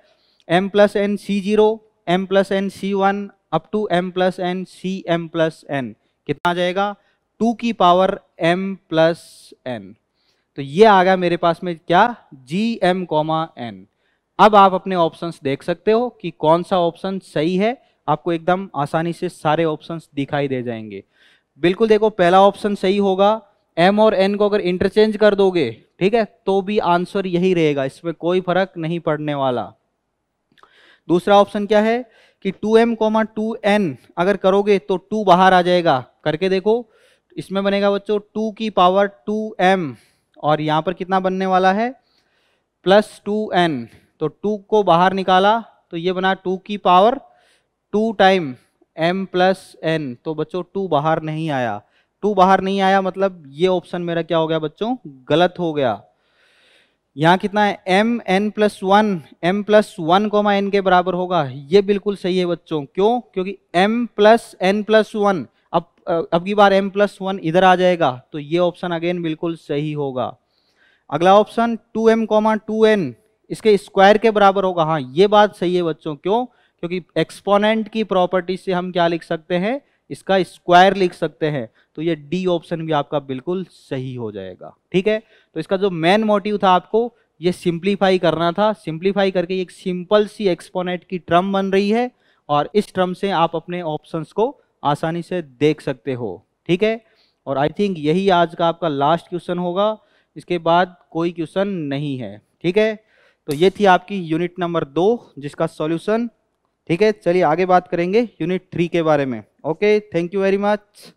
Speaker 1: M plus N C zero M plus N C one up to M plus N C M plus N कितना आ जाएगा टू की पावर एम प्लस एन तो ये आ गया मेरे पास में क्या जी एम कॉमा एन अब आप अपने ऑप्शंस देख सकते हो कि कौन सा ऑप्शन सही है आपको एकदम आसानी से सारे ऑप्शंस दिखाई दे जाएंगे बिल्कुल देखो पहला ऑप्शन सही होगा एम और एन को अगर इंटरचेंज कर दोगे ठीक है तो भी आंसर यही रहेगा इसमें कोई फर्क नहीं पड़ने वाला दूसरा ऑप्शन क्या है कि 2m, टू अगर करोगे तो 2 बाहर आ जाएगा करके देखो इसमें बनेगा बच्चों 2 की पावर 2m और यहां पर कितना बनने वाला है प्लस 2n तो 2 को बाहर निकाला तो ये बना 2 की power 2 time m plus N तो बच्चों 2 बाहर नहीं आया टू बाहर नहीं आया मतलब ये ऑप्शन मेरा क्या हो गया बच्चों गलत हो गया यहाँ कितना है M N plus one M plus one comma N के बराबर होगा ये बिल्कुल सही है बच्चों क्यों क्योंकि M plus N plus one अब अब की बार एम प्लस वन इधर आ जाएगा तो ये ऑप्शन अगेन बिल्कुल सही होगा अगला option two M comma two N इसके स्क्वायर के बराबर होगा हाँ ये बात सही है बच्चों क्यों क्योंकि एक्सपोनेंट की प्रॉपर्टी से हम क्या लिख सकते हैं इसका स्क्वायर लिख सकते हैं तो ये डी ऑप्शन भी आपका बिल्कुल सही हो जाएगा ठीक है तो इसका जो मेन मोटिव था आपको ये सिंप्लीफाई करना था सिंप्लीफाई करके एक सिंपल सी एक्सपोनेट की ट्रम बन रही है और इस ट्रम से आप अपने ऑप्शंस को आसानी से देख सकते हो ठीक है और आई थिंक यही आज का आपका लास्ट क्वेश्चन होगा इसके बाद कोई क्वेश्चन नहीं है ठीक है तो ये थी आपकी यूनिट नंबर दो जिसका सॉल्यूशन ठीक है चलिए आगे बात करेंगे यूनिट थ्री के बारे में okay thank you very much